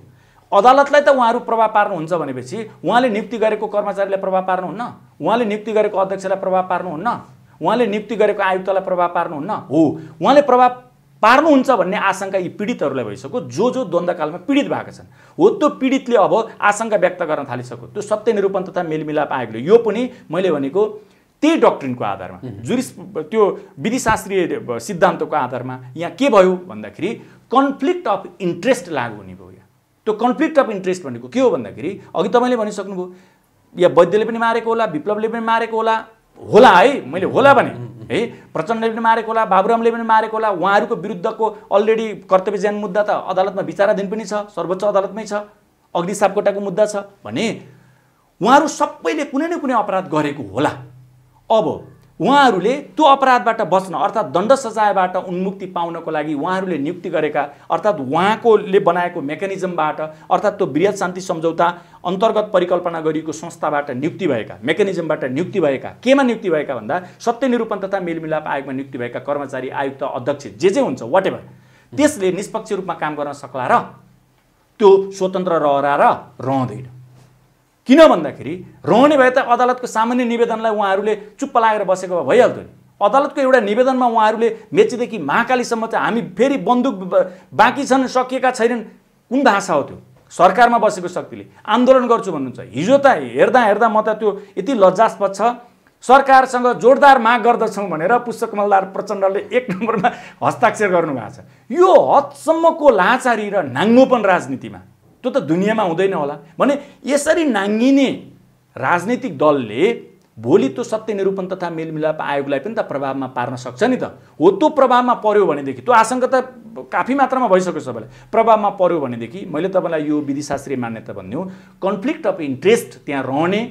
अदालतलाई त उहाँहरू प्रभाव पार्नुहुन्छ भनेपछि उहाँले नियुक्ति गरेको कर्मचारीलाई प्रभाव पार्नुहुन्न उहाँले नियुक्ति गरेको अध्यक्षलाई प्रभाव पार्नुहुन्न उहाँले नियुक्ति गरेको आयुक्तलाई प्रभाव पार्नुहुन्न हो उहाँले प्रभाव पार्नुहुन्छ भन्ने आशंका यी पीडितहरूलाई भइसक्यो जो जो द्वन्द्वकालमा पीडित भएका छन् हो त्यो पीडितले अब आशंका व्यक्त गर्न थालिसक्यो त्यो सत्य निरूपण तथा मेलमिलाप आयोगले यो पनि मैले भनेको त्यही डक्ट्रिनको आधारमा जुरिस त्यो विधिशास्त्रीय सिद्धान्तको आधारमा यहाँ के भयो भन्दाखेरि कन्फ्लिक्ट अफ इन्ट्रेस्ट लागु हुने भयो यहाँ त्यो कन्फ्लिक्ट अफ इन्ट्रेस्ट भनेको के हो भन्दाखेरि अघि तपाईँले भनिसक्नुभयो या वैद्यले पनि मारेको होला विप्लवले पनि मारेको होला होला है मैले होला भने है प्रचण्डले पनि मारेको होला बाबुरामले पनि मारेको होला उहाँहरूको विरुद्धको अलरेडी कर्तव्य कर्तव्यज्यान मुद्दा त अदालतमा विचाराधीन पनि छ सर्वोच्च अदालतमै छ अग्नि सापकोटाको मुद्दा छ भने उहाँहरू सबैले कुनै न कुनै अपराध गरेको होला अब उहाँहरूले त्यो अपराधबाट बच्न अर्थात् दण्ड सजायबाट उन्मुक्ति पाउनको लागि उहाँहरूले नियुक्ति गरेका अर्थात् उहाँकोले बनाएको मेकानिजमबाट अर्थात् त्यो वृहत शान्ति सम्झौता अन्तर्गत परिकल्पना गरिएको संस्थाबाट नियुक्ति भएका मेकानिजमबाट नियुक्ति भएका केमा नियुक्ति भएका भन्दा सत्य निरूपण तथा मेलमिलाप आयोगमा नियुक्ति भएका कर्मचारी आयुक्त अध्यक्ष जे जे हुन्छ वाट त्यसले निष्पक्ष रूपमा काम गर्न सक्ला र त्यो स्वतन्त्र रहरा र रहँदैन किन भन्दाखेरि रहने भए त अदालतको सामान्य निवेदनलाई उहाँहरूले चुप्प लागेर बसेको भइहाल्थ्यो नि अदालतको एउटा निवेदनमा उहाँहरूले मेचीदेखि महाकालीसम्म चाहिँ हामी फेरि बन्दुक बाँकी छन् सकिएका छैनन् कुन भाषा हो त्यो सरकारमा बसेको शक्तिले आन्दोलन गर्छु भन्नुहुन्छ हिजो त हेर्दा हेर्दा म त त्यो यति लज्जास्पद छ सरकारसँग जोरदार माग गर्दछौँ भनेर पुष्पकमलदार प्रचण्डले एक नम्बरमा हस्ताक्षर गर्नुभएको छ यो हदसम्मको लाचारी र नाङ्गोपन राजनीतिमा त्यो त दुनियाँमा हुँदैन होला भने यसरी नाङ्गिने राजनीतिक दलले भोलि त्यो सत्य निरूपण तथा मेलमिलाप आयोगलाई पनि त प्रभावमा पार्न सक्छ नि त हो त्यो प्रभावमा पर्यो भनेदेखि त्यो आशङ्का त काफी मात्रामा भइसक्यो सबैलाई प्रभावमा पर्यो भनेदेखि मैले तपाईँलाई यो विधिशास्त्रीय मान्यता भन्यो कन्फ्लिक्ट अफ इन्ट्रेस्ट त्यहाँ रहने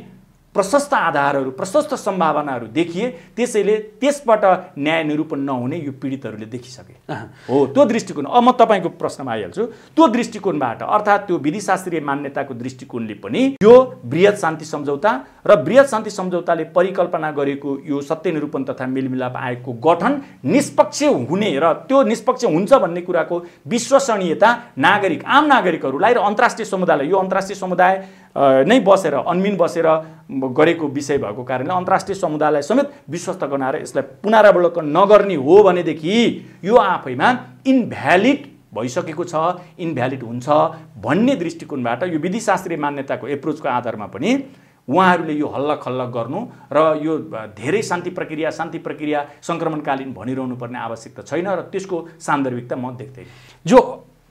प्रशस्त आधारहरू प्रशस्त सम्भावनाहरू देखिए त्यसैले त्यसबाट न्याय निरूपण नहुने यो पीडितहरूले देखिसके हो त्यो दृष्टिकोण अब म तपाईँको प्रश्नमा आइहाल्छु त्यो दृष्टिकोणबाट अर्थात् त्यो विधिशास्त्रीय मान्यताको दृष्टिकोणले पनि यो वृहत शान्ति सम्झौता र वृहत शान्ति सम्झौताले परिकल्पना गरेको यो सत्य निरूपण तथा मेलमिलाप आयोगको गठन निष्पक्ष हुने र त्यो निष्पक्ष हुन्छ भन्ने कुराको विश्वसनीयता नागरिक आम नागरिकहरूलाई र अन्तर्राष्ट्रिय समुदायलाई यो अन्तर्राष्ट्रिय समुदाय नै बसेर अनमिन बसेर गरेको विषय भएको कारणले अन्तर्राष्ट्रिय समुदायलाई समेत विश्वस्त गराएर यसलाई पुनरावलोकन नगर्ने हो भनेदेखि यो आफैमा इनभ्यालिड भइसकेको छ इनभ्यालिड हुन्छ भन्ने दृष्टिकोणबाट यो विधिशास्त्रीय मान्यताको एप्रोचको आधारमा पनि उहाँहरूले यो हल्ल खल्ल गर्नु र यो धेरै शान्ति प्रक्रिया शान्ति प्रक्रिया सङ्क्रमणकालीन भनिरहनु पर्ने आवश्यकता छैन र त्यसको सान्दर्भिकता म देख्दै जो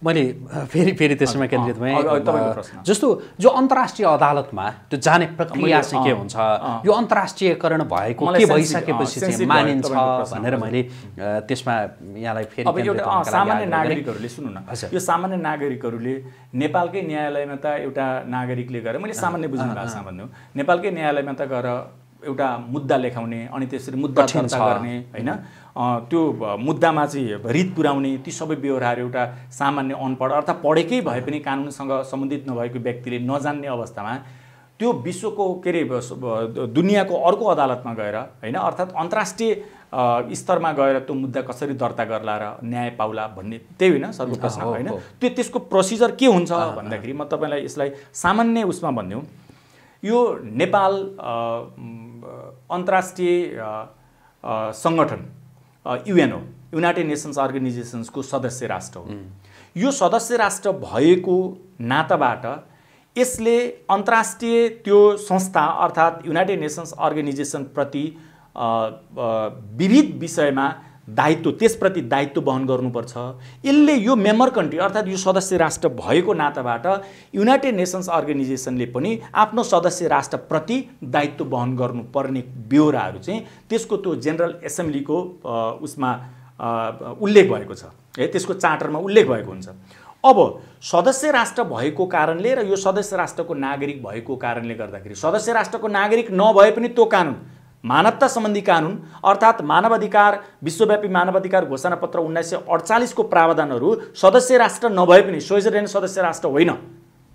मैले फेरि फेरि त्यसमा केन्द्रित भएँ जस्तो जो अन्तर्राष्ट्रिय अदालतमा त्यो जाने प्रक्रिया चाहिँ के हुन्छ यो अन्तर्राष्ट्रियकरण भएको के भइसकेपछि चाहिँ मानिन्छ भनेर मैले त्यसमा यहाँलाई फेरि सामान्य नागरिकहरूले सुन्नु न यो सामान्य नागरिकहरूले नेपालकै न्यायालयमा त एउटा नागरिकले गएर मैले सामान्य बुझ्नु भाषामा भन्नु नेपालकै न्यायालयमा त गएर एउटा मुद्दा लेखाउने अनि त्यसरी मुद्दा चर्चा गर्ने होइन त्यो मुद्दामा चाहिँ रित पुर्याउने ती सबै व्यवहार एउटा सामान्य अनपढ अर्थात् पढेकै भए पनि कानुनसँग सम्बन्धित नभएको व्यक्तिले नजान्ने अवस्थामा त्यो विश्वको के अरे दुनियाँको अर्को अदालतमा गएर होइन अर्थात् अन्तर्राष्ट्रिय स्तरमा गएर त्यो मुद्दा कसरी दर्ता गर्ला र न्याय पाउला भन्ने त्यही होइन सर्वप्रथम प्रश्न होइन त्यो त्यसको प्रोसिजर के हुन्छ भन्दाखेरि म तपाईँलाई यसलाई सामान्य उसमा भनिदिउँ यो नेपाल अन्तर्राष्ट्रिय सङ्गठन युएन हो युनाइटेड नेसन्स अर्गनाइजेसन्सको सदस्य राष्ट्र हो यो सदस्य राष्ट्र भएको नाताबाट यसले अन्तर्राष्ट्रिय त्यो संस्था अर्थात् युनाइटेड नेसन्स अर्गनाइजेसनप्रति विविध विषयमा दायित्व त्यसप्रति दायित्व वहन गर्नुपर्छ यसले यो मेम्बर कन्ट्री अर्थात् यो सदस्य राष्ट्र भएको नाताबाट युनाइटेड नेसन्स अर्गनाइजेसनले पनि आफ्नो सदस्य राष्ट्रप्रति दायित्व वहन गर्नुपर्ने बेहोराहरू चाहिँ त्यसको त्यो जेनरल एसेम्ब्लीको उसमा उल्लेख भएको छ है त्यसको चार्टरमा उल्लेख भएको हुन्छ अब सदस्य राष्ट्र भएको कारणले र यो सदस्य राष्ट्रको नागरिक भएको कारणले गर्दाखेरि सदस्य राष्ट्रको नागरिक नभए पनि त्यो कानुन मानवता सम्बन्धी कानुन अर्थात् मानवाधिकार विश्वव्यापी मानवाधिकार घोषणापत्र उन्नाइस सय अडचालिसको प्रावधानहरू सदस्य राष्ट्र नभए पनि स्विजरल्यान्ड सदस्य राष्ट्र होइन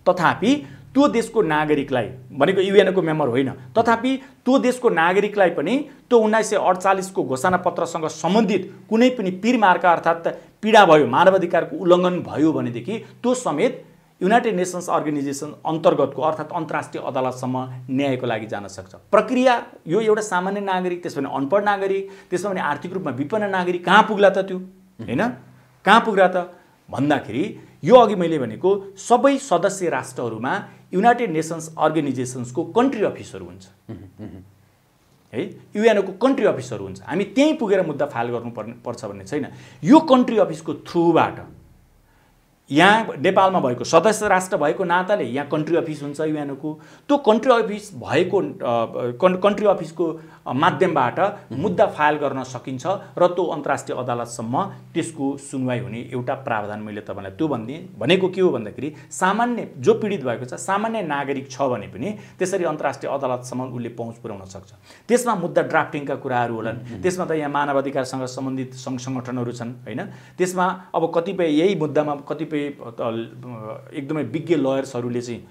तथापि त्यो देशको नागरिकलाई भनेको युएनको मेम्बर होइन तथापि त्यो देशको नागरिकलाई पनि त्यो उन्नाइस सय अडचालिसको घोषणापत्रसँग सम्बन्धित कुनै पनि पिरमार्का अर्थात् पीडा भयो मानवाधिकारको उल्लङ्घन भयो भनेदेखि त्यो समेत युनाइटेड नेसन्स अर्गनाइजेसन अन्तर्गतको अर्थात् अन्तर्राष्ट्रिय अदालतसम्म न्यायको लागि जान सक्छ प्रक्रिया यो एउटा सामान्य नागरिक त्यसो भने अनपढ नागरिक त्यसो भने आर्थिक रूपमा विपन्न नागरिक कहाँ पुग्ला त त्यो होइन कहाँ पुग्ला त भन्दाखेरि यो अघि मैले भनेको सबै सदस्य राष्ट्रहरूमा युनाइटेड नेसन्स अर्गनाइजेसन्सको कन्ट्री अफिसहरू हुन्छ है युएनओको कन्ट्री अफिसहरू हुन्छ हामी त्यहीँ पुगेर मुद्दा फाइल गर्नुपर्ने पर्छ भन्ने छैन यो कन्ट्री अफिसको थ्रुबाट यहाँ नेपालमा भएको सदस्य राष्ट्र भएको नाताले यहाँ कन्ट्री अफिस हुन्छ युएनको त्यो कन्ट्री अफिस भएको कन्ट्री अफिसको माध्यमबाट मुद्दा फाइल गर्न सकिन्छ र त्यो अन्तर्राष्ट्रिय अदालतसम्म त्यसको सुनवाई हुने एउटा प्रावधान मैले तपाईँलाई त्यो भनिदिएँ भनेको के हो भन्दाखेरि सामान्य जो पीडित भएको छ सामान्य नागरिक छ भने पनि त्यसरी अन्तर्राष्ट्रिय अदालतसम्म उसले पहुँच पुर्याउन सक्छ त्यसमा मुद्दा ड्राफ्टिङका कुराहरू होलान् त्यसमा त यहाँ मानव अधिकारसँग सम्बन्धित सङ्घ सङ्गठनहरू छन् होइन त्यसमा अब कतिपय यही मुद्दामा कतिपय कतिपय एकदमै विज्ञ लयर्सहरूले चाहिँ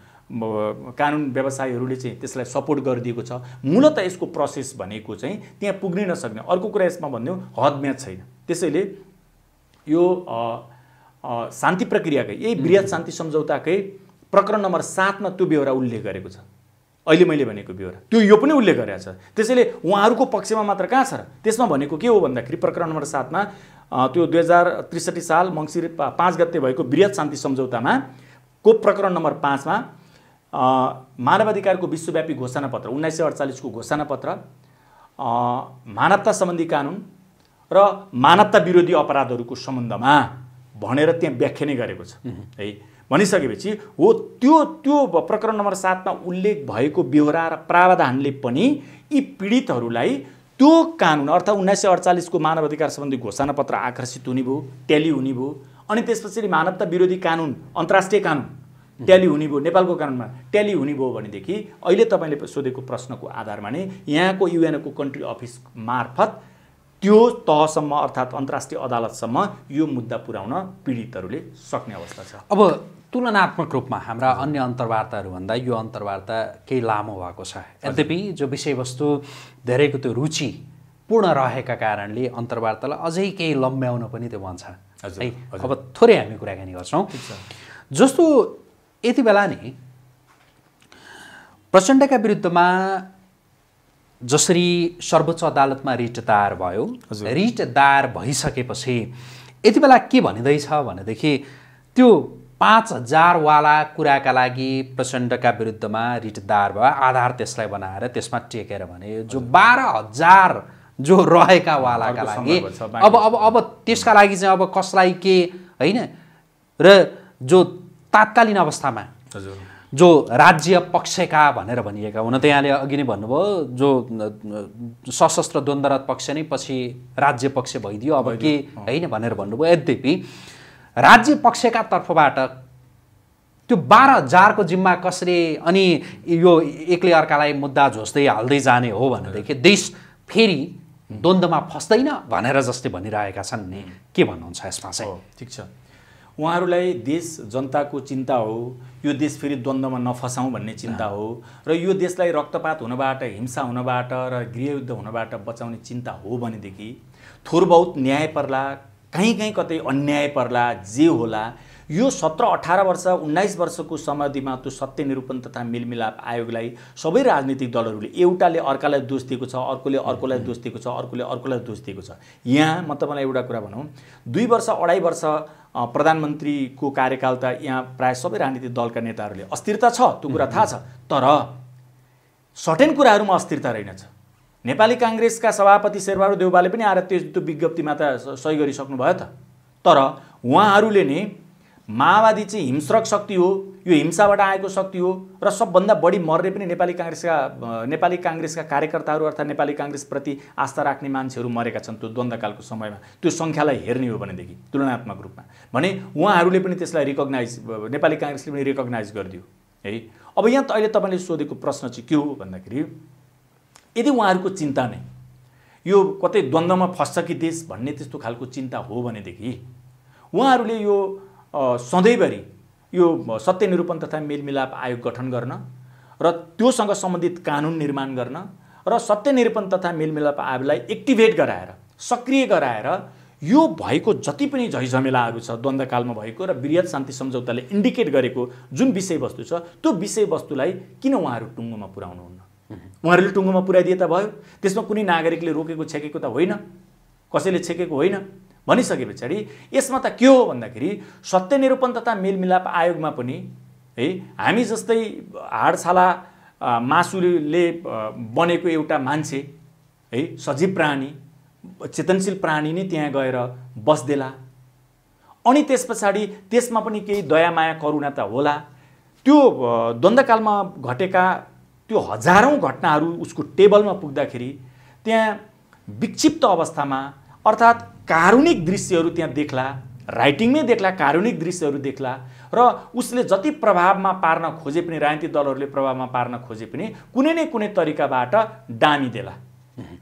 कानुन व्यवसायीहरूले चाहिँ त्यसलाई सपोर्ट गरिदिएको छ मूलत यसको प्रोसेस भनेको चाहिँ त्यहाँ पुग्नै नसक्ने अर्को कुरा यसमा भन्यो हदम्याद छैन त्यसैले यो शान्ति प्रक्रियाकै यही वृहत शान्ति सम्झौताकै प्रकरण नम्बर सातमा त्यो बेहोरा उल्लेख गरेको छ अहिले मैले भनेको बेहोरा त्यो यो पनि उल्लेख गरेको छ त्यसैले उहाँहरूको पक्षमा मात्र कहाँ छ र त्यसमा भनेको के हो भन्दाखेरि प्रकरण नम्बर सातमा त्यो दुई हजार त्रिसठी साल मङ्सिर पाँच गते भएको वृहत शान्ति सम्झौतामा को प्रकरण नम्बर पाँचमा मानवाधिकारको विश्वव्यापी घोषणापत्र उन्नाइस सय अडचालिसको घोषणापत्र मानवता सम्बन्धी कानुन र मानवता विरोधी अपराधहरूको सम्बन्धमा भनेर त्यहाँ व्याख्या नै गरेको छ है भनिसकेपछि हो त्यो त्यो प्रकरण नम्बर सातमा उल्लेख भएको बेहोरा र प्रावधानले पनि यी पीडितहरूलाई त्यो कानुन अर्थात् उन्नाइस सय अडचालिसको मानव अधिकार सम्बन्धी घोषणापत्र आकर्षित हुने भयो ट्याली हुने भयो अनि त्यस पछाडि मानवता विरोधी कानुन अन्तर्राष्ट्रिय कानुन ट्याली हुने भयो नेपालको कानुनमा ट्याली हुने भयो भनेदेखि अहिले तपाईँले सोधेको प्रश्नको आधारमा नै यहाँको युएनको कन्ट्री अफिस मार्फत त्यो तहसम्म अर्थात् अन्तर्राष्ट्रिय अदालतसम्म यो मुद्दा पुर्याउन पीडितहरूले सक्ने अवस्था छ अब तुलनात्मक रूपमा हाम्रा अन्य अन्तर्वार्ताहरूभन्दा यो अन्तर्वार्ता केही लामो भएको छ यद्यपि जो विषयवस्तु धेरैको त्यो रुचि पूर्ण रहेका कारणले अन्तर्वार्तालाई अझै केही लम्ब्याउन पनि त्यो भन्छ है अब थोरै हामी कुराकानी गर्छौँ जस्तो यति बेला नि प्रचण्डका विरुद्धमा जसरी सर्वोच्च अदालतमा रिट दायर भयो रिट दायर भइसकेपछि यति बेला के भनिँदैछ भनेदेखि त्यो पाँच हजारवाला कुराका लागि प्रचण्डका विरुद्धमा रिटदार भयो आधार त्यसलाई बनाएर त्यसमा टेकेर भने जो बाह्र हजार जो रहेका वालाका लागि अब अब अब त्यसका लागि चाहिँ अब कसलाई के होइन र जो तात्कालीन अवस्थामा जो राज्य पक्षका भनेर भनिएका हुन त यहाँले अघि नै भन्नुभयो जो सशस्त्र द्वन्द्वरत पक्ष नै पछि राज्य पक्ष भइदियो अब के होइन भनेर भन्नुभयो यद्यपि राज्य पक्षका तर्फबाट त्यो बाह्र हजारको जिम्मा कसरी अनि यो एक्लै अर्कालाई मुद्दा झोस्दै हाल्दै जाने हो भनेदेखि देश फेरि द्वन्द्वमा फस्दैन भनेर जस्तै भनिरहेका छन् नि के भन्नुहुन्छ यसमा चाहिँ ठिक छ उहाँहरूलाई देश जनताको चिन्ता हो यो देश फेरि द्वन्द्वमा नफसाउँ भन्ने चिन्ता हो र यो देशलाई रक्तपात हुनबाट हिंसा हुनबाट र गृहयुद्ध हुनबाट बचाउने चिन्ता हो भनेदेखि थोर बहुत न्याय पर्ला कहीँ कहीँ कतै अन्याय पर्ला जे होला यो सत्र अठार वर्ष उन्नाइस वर्षको समयमा त्यो सत्य निरूपण तथा मेलमिलाप आयोगलाई सबै राजनीतिक दलहरूले एउटाले अर्कालाई दोष दिएको छ अर्कोले अर्कोलाई दोष दिएको छ अर्कोले अर्कोलाई दोष दिएको छ यहाँ म तपाईँलाई एउटा कुरा भनौँ दुई वर्ष अढाई वर्ष प्रधानमन्त्रीको कार्यकाल त यहाँ प्रायः सबै राजनीतिक दलका नेताहरूले अस्थिरता छ त्यो कुरा थाहा छ तर सर्टेन कुराहरूमा अस्थिरता रहेनछ नेपाली काङ्ग्रेसका सभापति शेरबहादुर देउबाले पनि आएर त्यो त्यो विज्ञप्तिमा त सही गरिसक्नुभयो त तर उहाँहरूले नै माओवादी चाहिँ हिंस्रक शक्ति हो यो हिंसाबाट आएको शक्ति हो र सबभन्दा बढी मर्ने पनि नेपाली काङ्ग्रेसका नेपाली काङ्ग्रेसका कार्यकर्ताहरू अर्थात् नेपाली काङ्ग्रेसप्रति आस्था राख्ने मान्छेहरू मरेका छन् त्यो द्वन्द्वकालको समयमा त्यो सङ्ख्यालाई हेर्ने हो भनेदेखि तुलनात्मक रूपमा भने उहाँहरूले पनि त्यसलाई रिकग्नाइज नेपाली काङ्ग्रेसले पनि रिकग्नाइज गरिदियो है अब यहाँ त अहिले तपाईँले सोधेको प्रश्न चाहिँ के हो भन्दाखेरि यदि उहाँहरूको चिन्ता नै यो कतै द्वन्द्वमा फस्छ कि देश भन्ने त्यस्तो खालको चिन्ता हो भनेदेखि उहाँहरूले यो सधैँभरि यो सत्यनिरूपण तथा मेलमिलाप आयोग गठन गर्न र त्योसँग सम्बन्धित कानुन निर्माण गर्न र सत्यनिरूपण तथा मेलमिलाप आयोगलाई एक्टिभेट गराएर सक्रिय गराएर यो भएको जति पनि झैझमेलाहरू छ द्वन्द्वकालमा भएको र वृहत शान्ति सम्झौताले इन्डिकेट गरेको जुन विषयवस्तु छ त्यो विषयवस्तुलाई किन उहाँहरू टुङ्गोमा पुर्याउनुहुन्न उहाँहरूले टुङ्गोमा पुऱ्याइदिए त भयो त्यसमा कुनै नागरिकले रोकेको छेकेको त होइन कसैले छेकेको होइन भनिसके पछाडि यसमा त के हो भन्दाखेरि सत्यनिरूपण तथा मेलमिलाप आयोगमा पनि है हामी जस्तै हाडछाला मासुले बनेको एउटा मान्छे है सजीव प्राणी चेतनशील प्राणी नै त्यहाँ गएर बस्देला अनि त्यस पछाडि त्यसमा पनि केही दया माया करुणा त होला त्यो द्वन्द्वकालमा घटेका त्यो हजारौँ घटनाहरू उसको टेबलमा पुग्दाखेरि त्यहाँ विक्षिप्त अवस्थामा अर्थात् कारुणिक दृश्यहरू त्यहाँ देख्ला राइटिङमै देख्ला कारुणिक दृश्यहरू देख्ला र उसले जति प्रभावमा पार्न खोजे पनि राजनीतिक दलहरूले प्रभावमा पार्न खोजे पनि कुनै न कुनै तरिकाबाट दामी देला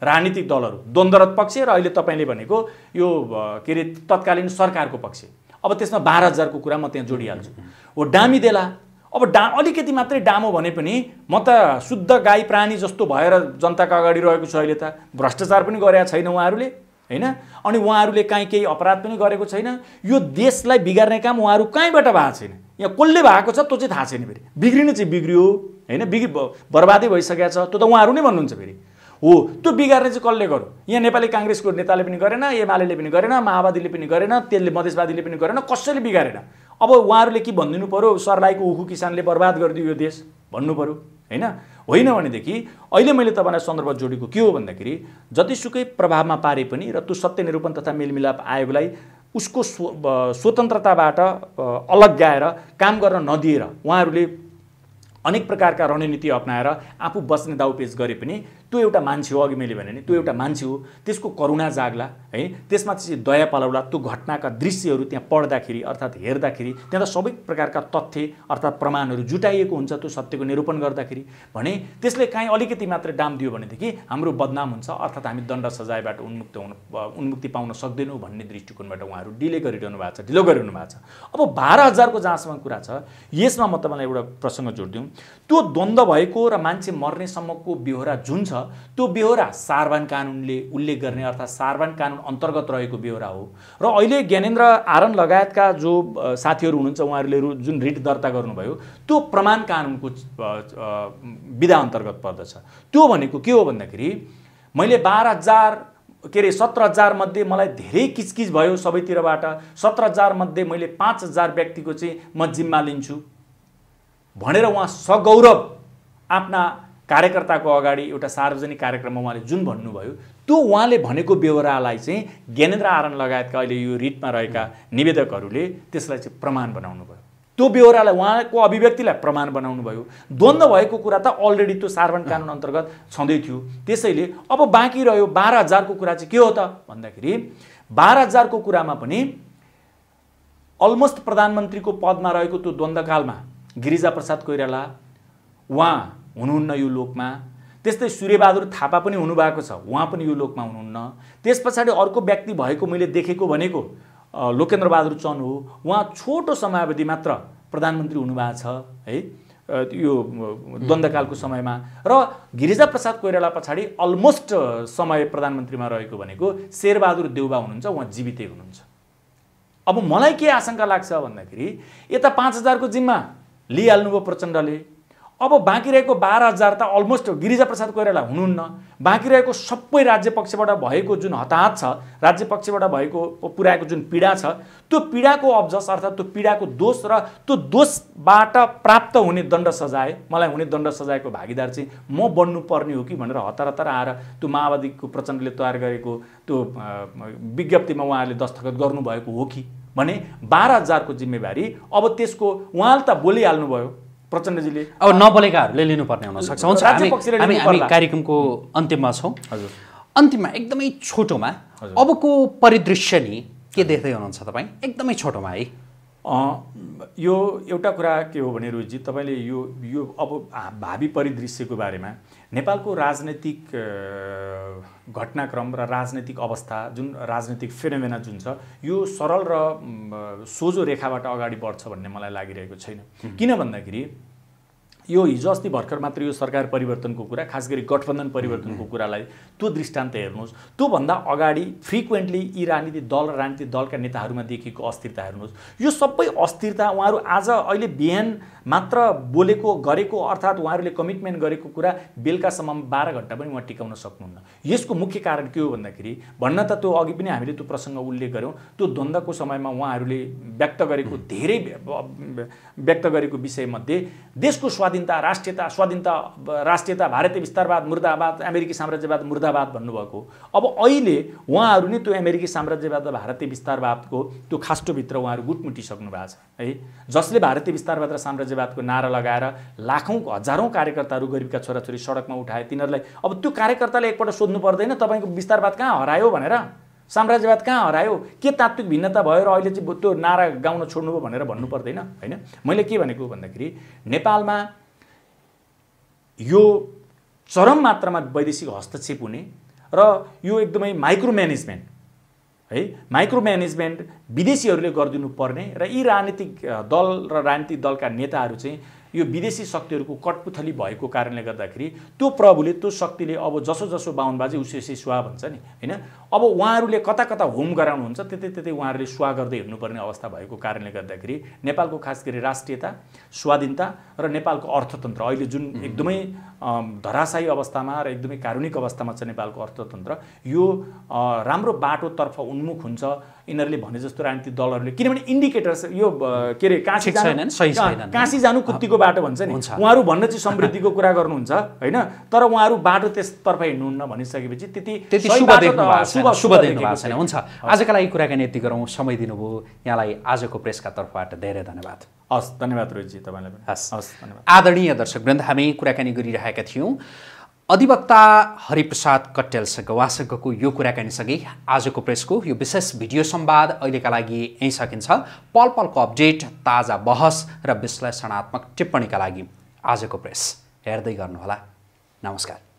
राजनीतिक दलहरू द्वन्द्वरत पक्ष र अहिले तपाईँले भनेको यो के अरे तत्कालीन सरकारको पक्ष अब त्यसमा बाह्र हजारको कुरा म त्यहाँ जोडिहाल्छु हो डामी देला अब डा अलिकति मात्रै डामो भने पनि म त शुद्ध गाई प्राणी जस्तो भएर जनताका अगाडि रहेको छु अहिले त भ्रष्टाचार पनि गरेका छैन उहाँहरूले होइन अनि उहाँहरूले काहीँ केही अपराध पनि गरेको छैन यो देशलाई बिगार्ने काम उहाँहरू कहीँबाट भएको छैन यहाँ कसले भएको छ त्यो चाहिँ थाहा छैन फेरि बिग्रिनु चाहिँ बिग्रियो होइन बिग्रि बर्बादै भइसकेको छ त्यो त उहाँहरू नै भन्नुहुन्छ फेरि हो त्यो बिगार्ने चाहिँ कसले गर्यो यहाँ नेपाली काङ्ग्रेसको नेताले पनि गरेन एमाले पनि गरेन माओवादीले पनि गरेन त्यसले मधेसवादीले पनि गरेन कसैले बिगारेन अब उहाँहरूले के भनिदिनु पऱ्यो सरलाईको उखु किसानले बर्बाद गरिदियो यो देश भन्नु पऱ्यो होइन होइन भनेदेखि अहिले मैले तपाईँलाई सन्दर्भ जोडेको के हो भन्दाखेरि जतिसुकै प्रभावमा पारे पनि र त्यो सत्य निरूपण तथा मेलमिलाप आयोगलाई उसको स्व स्वतन्त्रताबाट अलग गाएर काम गर्न नदिएर उहाँहरूले अनेक प्रकारका रणनीति अप्नाएर आफू बस्ने दाउपेच गरे पनि त्यो एउटा मान्छे हो अघि मैले भने नि त्यो एउटा मान्छे हो त्यसको करुणा जाग्ला है त्यसमा चाहिँ दया पलाउला त्यो घटनाका दृश्यहरू त्यहाँ पढ्दाखेरि अर्थात् हेर्दाखेरि त्यहाँ त सबै प्रकारका तथ्य अर्थात् प्रमाणहरू जुटाइएको हुन्छ त्यो सत्यको निरूपण गर्दाखेरि भने त्यसले काहीँ अलिकति मात्र दाम दियो भनेदेखि हाम्रो बदनाम हुन्छ अर्थात् हामी दण्ड सजायबाट उन्मुक्त हुनु उन्मुक्ति पाउन सक्दैनौँ भन्ने दृष्टिकोणबाट उहाँहरू डिले गरिरहनु भएको छ ढिलो गरिरहनु भएको छ अब बाह्र हजारको जहाँसम्म कुरा छ यसमा म तपाईँलाई एउटा प्रसङ्ग जोडिदिउँ त्यो द्वन्द्व भएको र मान्छे मर्नेसम्मको बिहोरा जुन छ त्यो बेहोरा सारबान कानुनले उल्लेख गर्ने अर्थात् सारबान कानुन अन्तर्गत रहेको बेहोरा हो र अहिले ज्ञानेन्द्र आरन लगायतका जो साथीहरू हुनुहुन्छ उहाँहरूले जुन रिट दर्ता गर्नुभयो त्यो प्रमाण कानुनको विधा अन्तर्गत पर्दछ त्यो भनेको के हो भन्दाखेरि मैले बाह्र हजार के अरे सत्र मध्ये मलाई धेरै किचकिच भयो सबैतिरबाट सत्र मध्ये मैले पाँच हजार व्यक्तिको चाहिँ म जिम्मा लिन्छु भनेर उहाँ सगौरव आफ्ना कार्यकर्ताको अगाडि एउटा सार्वजनिक कार्यक्रममा उहाँले जुन भन्नुभयो त्यो उहाँले भनेको बेहोरालाई चाहिँ ज्ञानेन्द्र आरण लगायतका अहिले यो रिटमा रहेका निवेदकहरूले त्यसलाई चाहिँ प्रमाण बनाउनु भयो त्यो बेहोरालाई उहाँको अभिव्यक्तिलाई प्रमाण बनाउनु भयो द्वन्द्व भएको कुरा त अलरेडी त्यो सार्वण कानुन अन्तर्गत छँदै थियो त्यसैले अब बाँकी रह्यो बाह्र हजारको कुरा चाहिँ के हो त भन्दाखेरि बाह्र हजारको कुरामा पनि अलमोस्ट प्रधानमन्त्रीको पदमा रहेको त्यो द्वन्द्वकालमा प्रसाद कोइराला उहाँ हुनुहुन्न यो लोकमा त्यस्तै सूर्यबहादुर थापा पनि हुनुभएको छ उहाँ पनि यो लोकमा हुनुहुन्न त्यस पछाडि अर्को व्यक्ति भएको मैले देखेको भनेको लोकेन्द्रबहादुर चन्द हो उहाँ छोटो समयावधि मात्र प्रधानमन्त्री हुनुभएको छ है यो द्वन्द्वकालको समयमा र गिरिजा प्रसाद कोइराला पछाडि अलमोस्ट समय प्रधानमन्त्रीमा रहेको भनेको शेरबहादुर देउबा हुनुहुन्छ उहाँ जीवितै हुनुहुन्छ अब मलाई के आशंका लाग्छ भन्दाखेरि यता पाँच हजारको जिम्मा लिइहाल्नुभयो प्रचण्डले अब बाँकी रहेको बाह्र हजार त अलमोस्ट गिरिजा प्रसाद कोइराला हुनुहुन्न बाँकी रहेको सबै राज्य पक्षबाट भएको जुन हताहत छ राज्य पक्षबाट भएको पुर्याएको जुन पीडा छ त्यो पीडाको अब्जस अर्थात् त्यो पीडाको दोष र त्यो दोषबाट प्राप्त हुने दण्ड सजाय मलाई हुने दण्ड सजायको भागीदार चाहिँ म बन्नुपर्ने हो कि भनेर हतार हतार आएर त्यो माओवादीको प्रचण्डले तयार गरेको त्यो विज्ञप्तिमा उहाँहरूले दस्तखत गर्नुभएको हो कि भने बाह्र हजारको जिम्मेवारी अब त्यसको उहाँले त बोलिहाल्नुभयो प्रचण्डजीले अब नबोलेकाहरूले लिनुपर्ने हुनसक्छ हुन्छ हामी कार्यक्रमको अन्त्यमा छौँ हजुर अन्तिममा एकदमै छोटोमा अबको परिदृश्य नि के देख्दै हुनुहुन्छ तपाईँ एकदमै छोटोमा है यो एउटा कुरा के हो भने रुजी तपाईँले यो यो अब भावी परिदृश्यको बारेमा नेपालको राजनैतिक घटनाक्रम र राजनैतिक अवस्था जुन राजनैतिक फेनोमेना जुन छ यो सरल र सोझो रेखाबाट अगाडि बढ्छ भन्ने मलाई लागिरहेको छैन किन भन्दाखेरि यो हिजो अस्ति भर्खर मात्र यो सरकार परिवर्तनको कुरा खास गरी गठबन्धन परिवर्तनको कुरालाई त्यो दृष्टान्त हेर्नुहोस् त्योभन्दा अगाडि फ्रिक्वेन्टली यी राजनीति दल र राजनीतिक दलका नेताहरूमा देखिएको अस्थिरता हेर्नुहोस् यो सबै अस्थिरता उहाँहरू आज अहिले बिहान मात्र बोलेको गरेको अर्थात् उहाँहरूले कमिटमेन्ट गरेको कुरा बेलुकासम्म बाह्र घन्टा पनि उहाँ टिकाउन सक्नुहुन्न यसको मुख्य कारण के हो भन्दाखेरि भन्न त त्यो अघि पनि हामीले त्यो प्रसङ्ग उल्लेख गऱ्यौँ त्यो द्वन्द्वको समयमा उहाँहरूले व्यक्त गरेको धेरै व्यक्त गरेको विषयमध्ये देशको स्वाधीन स्वाधीनता राष्ट्रियता स्वाधीनता राष्ट्रियता भारतीय विस्तारवाद मुर्दाबाद अमेरिकी साम्राज्यवाद मुर्दाबाद भन्नुभएको अब अहिले उहाँहरू नै त्यो अमेरिकी साम्राज्यवाद र भारतीय विस्तारवादको त्यो खास्टोभित्र उहाँहरू गुटमुटिसक्नु भएको छ है जसले भारतीय विस्तारवाद र साम्राज्यवादको नारा लगाएर लाखौँ हजारौँ कार्यकर्ताहरू गरिबका छोराछोरी सडकमा उठाए तिनीहरूलाई अब त्यो कार्यकर्ताले एकपल्ट सोध्नु पर्दैन तपाईँको विस्तारवाद कहाँ हरायो भनेर साम्राज्यवाद कहाँ हरायो के तात्विक भिन्नता भयो र अहिले चाहिँ त्यो नारा गाउन छोड्नुभयो भनेर भन्नु पर्दैन होइन मैले के भनेको भन्दाखेरि नेपालमा यो चरम मात्रामा वैदेशिक हस्तक्षेप हुने र यो एकदमै माइक्रो म्यानेजमेन्ट है माइक्रो म्यानेजमेन्ट विदेशीहरूले गरिदिनु पर्ने र यी राजनीतिक दल र राजनीतिक दलका नेताहरू चाहिँ यो विदेशी शक्तिहरूको कटपुथली भएको कारणले गर्दाखेरि त्यो प्रभुले त्यो शक्तिले अब जसो जसो बाहुनबाजी उसै उसै सुहा भन्छ नि होइन अब उहाँहरूले कता कता होम गराउनुहुन्छ त्यतै त्यतै उहाँहरूले सुवा गर्दै हिँड्नुपर्ने अवस्था भएको कारणले गर्दाखेरि नेपालको खास गरी राष्ट्रियता स्वाधीनता र नेपालको अर्थतन्त्र अहिले जुन एकदमै धराशायी अवस्थामा र एकदमै कारुणिक अवस्थामा छ नेपालको अर्थतन्त्र यो राम्रो बाटोतर्फ उन्मुख हुन्छ यिनीहरूले भने जस्तो राजनीतिक दलहरूले किनभने इन्डिकेटर्स यो के अरे काँसी काँसी जानु कुत्तीको बाटो भन्छ नि उहाँहरू भन्न चाहिँ समृद्धिको कुरा गर्नुहुन्छ होइन तर उहाँहरू बाटो त्यसतर्फ हिँड्नुहुन्न भनिसकेपछि त्यति शुभ दिनुभएको छैन हुन्छ आजका लागि कुराकानी यति गरौँ समय दिनुभयो यहाँलाई आजको प्रेसका तर्फबाट धेरै धन्यवाद हस् धन्यवाद रोहितजी तपाईँलाई पनि हस् हस् धन्यवाद आदरणीय दर्शक वृन्द हामी कुराकानी गरिरहेका थियौँ अधिवक्ता हरिप्रसाद कट्टेलसँग उहाँसँगको यो कुराकानीसँगै आजको प्रेसको यो विशेष भिडियो सम्वाद अहिलेका लागि यहीँ सकिन्छ पल पलको अपडेट ताजा बहस र विश्लेषणात्मक टिप्पणीका लागि आजको प्रेस हेर्दै गर्नुहोला नमस्कार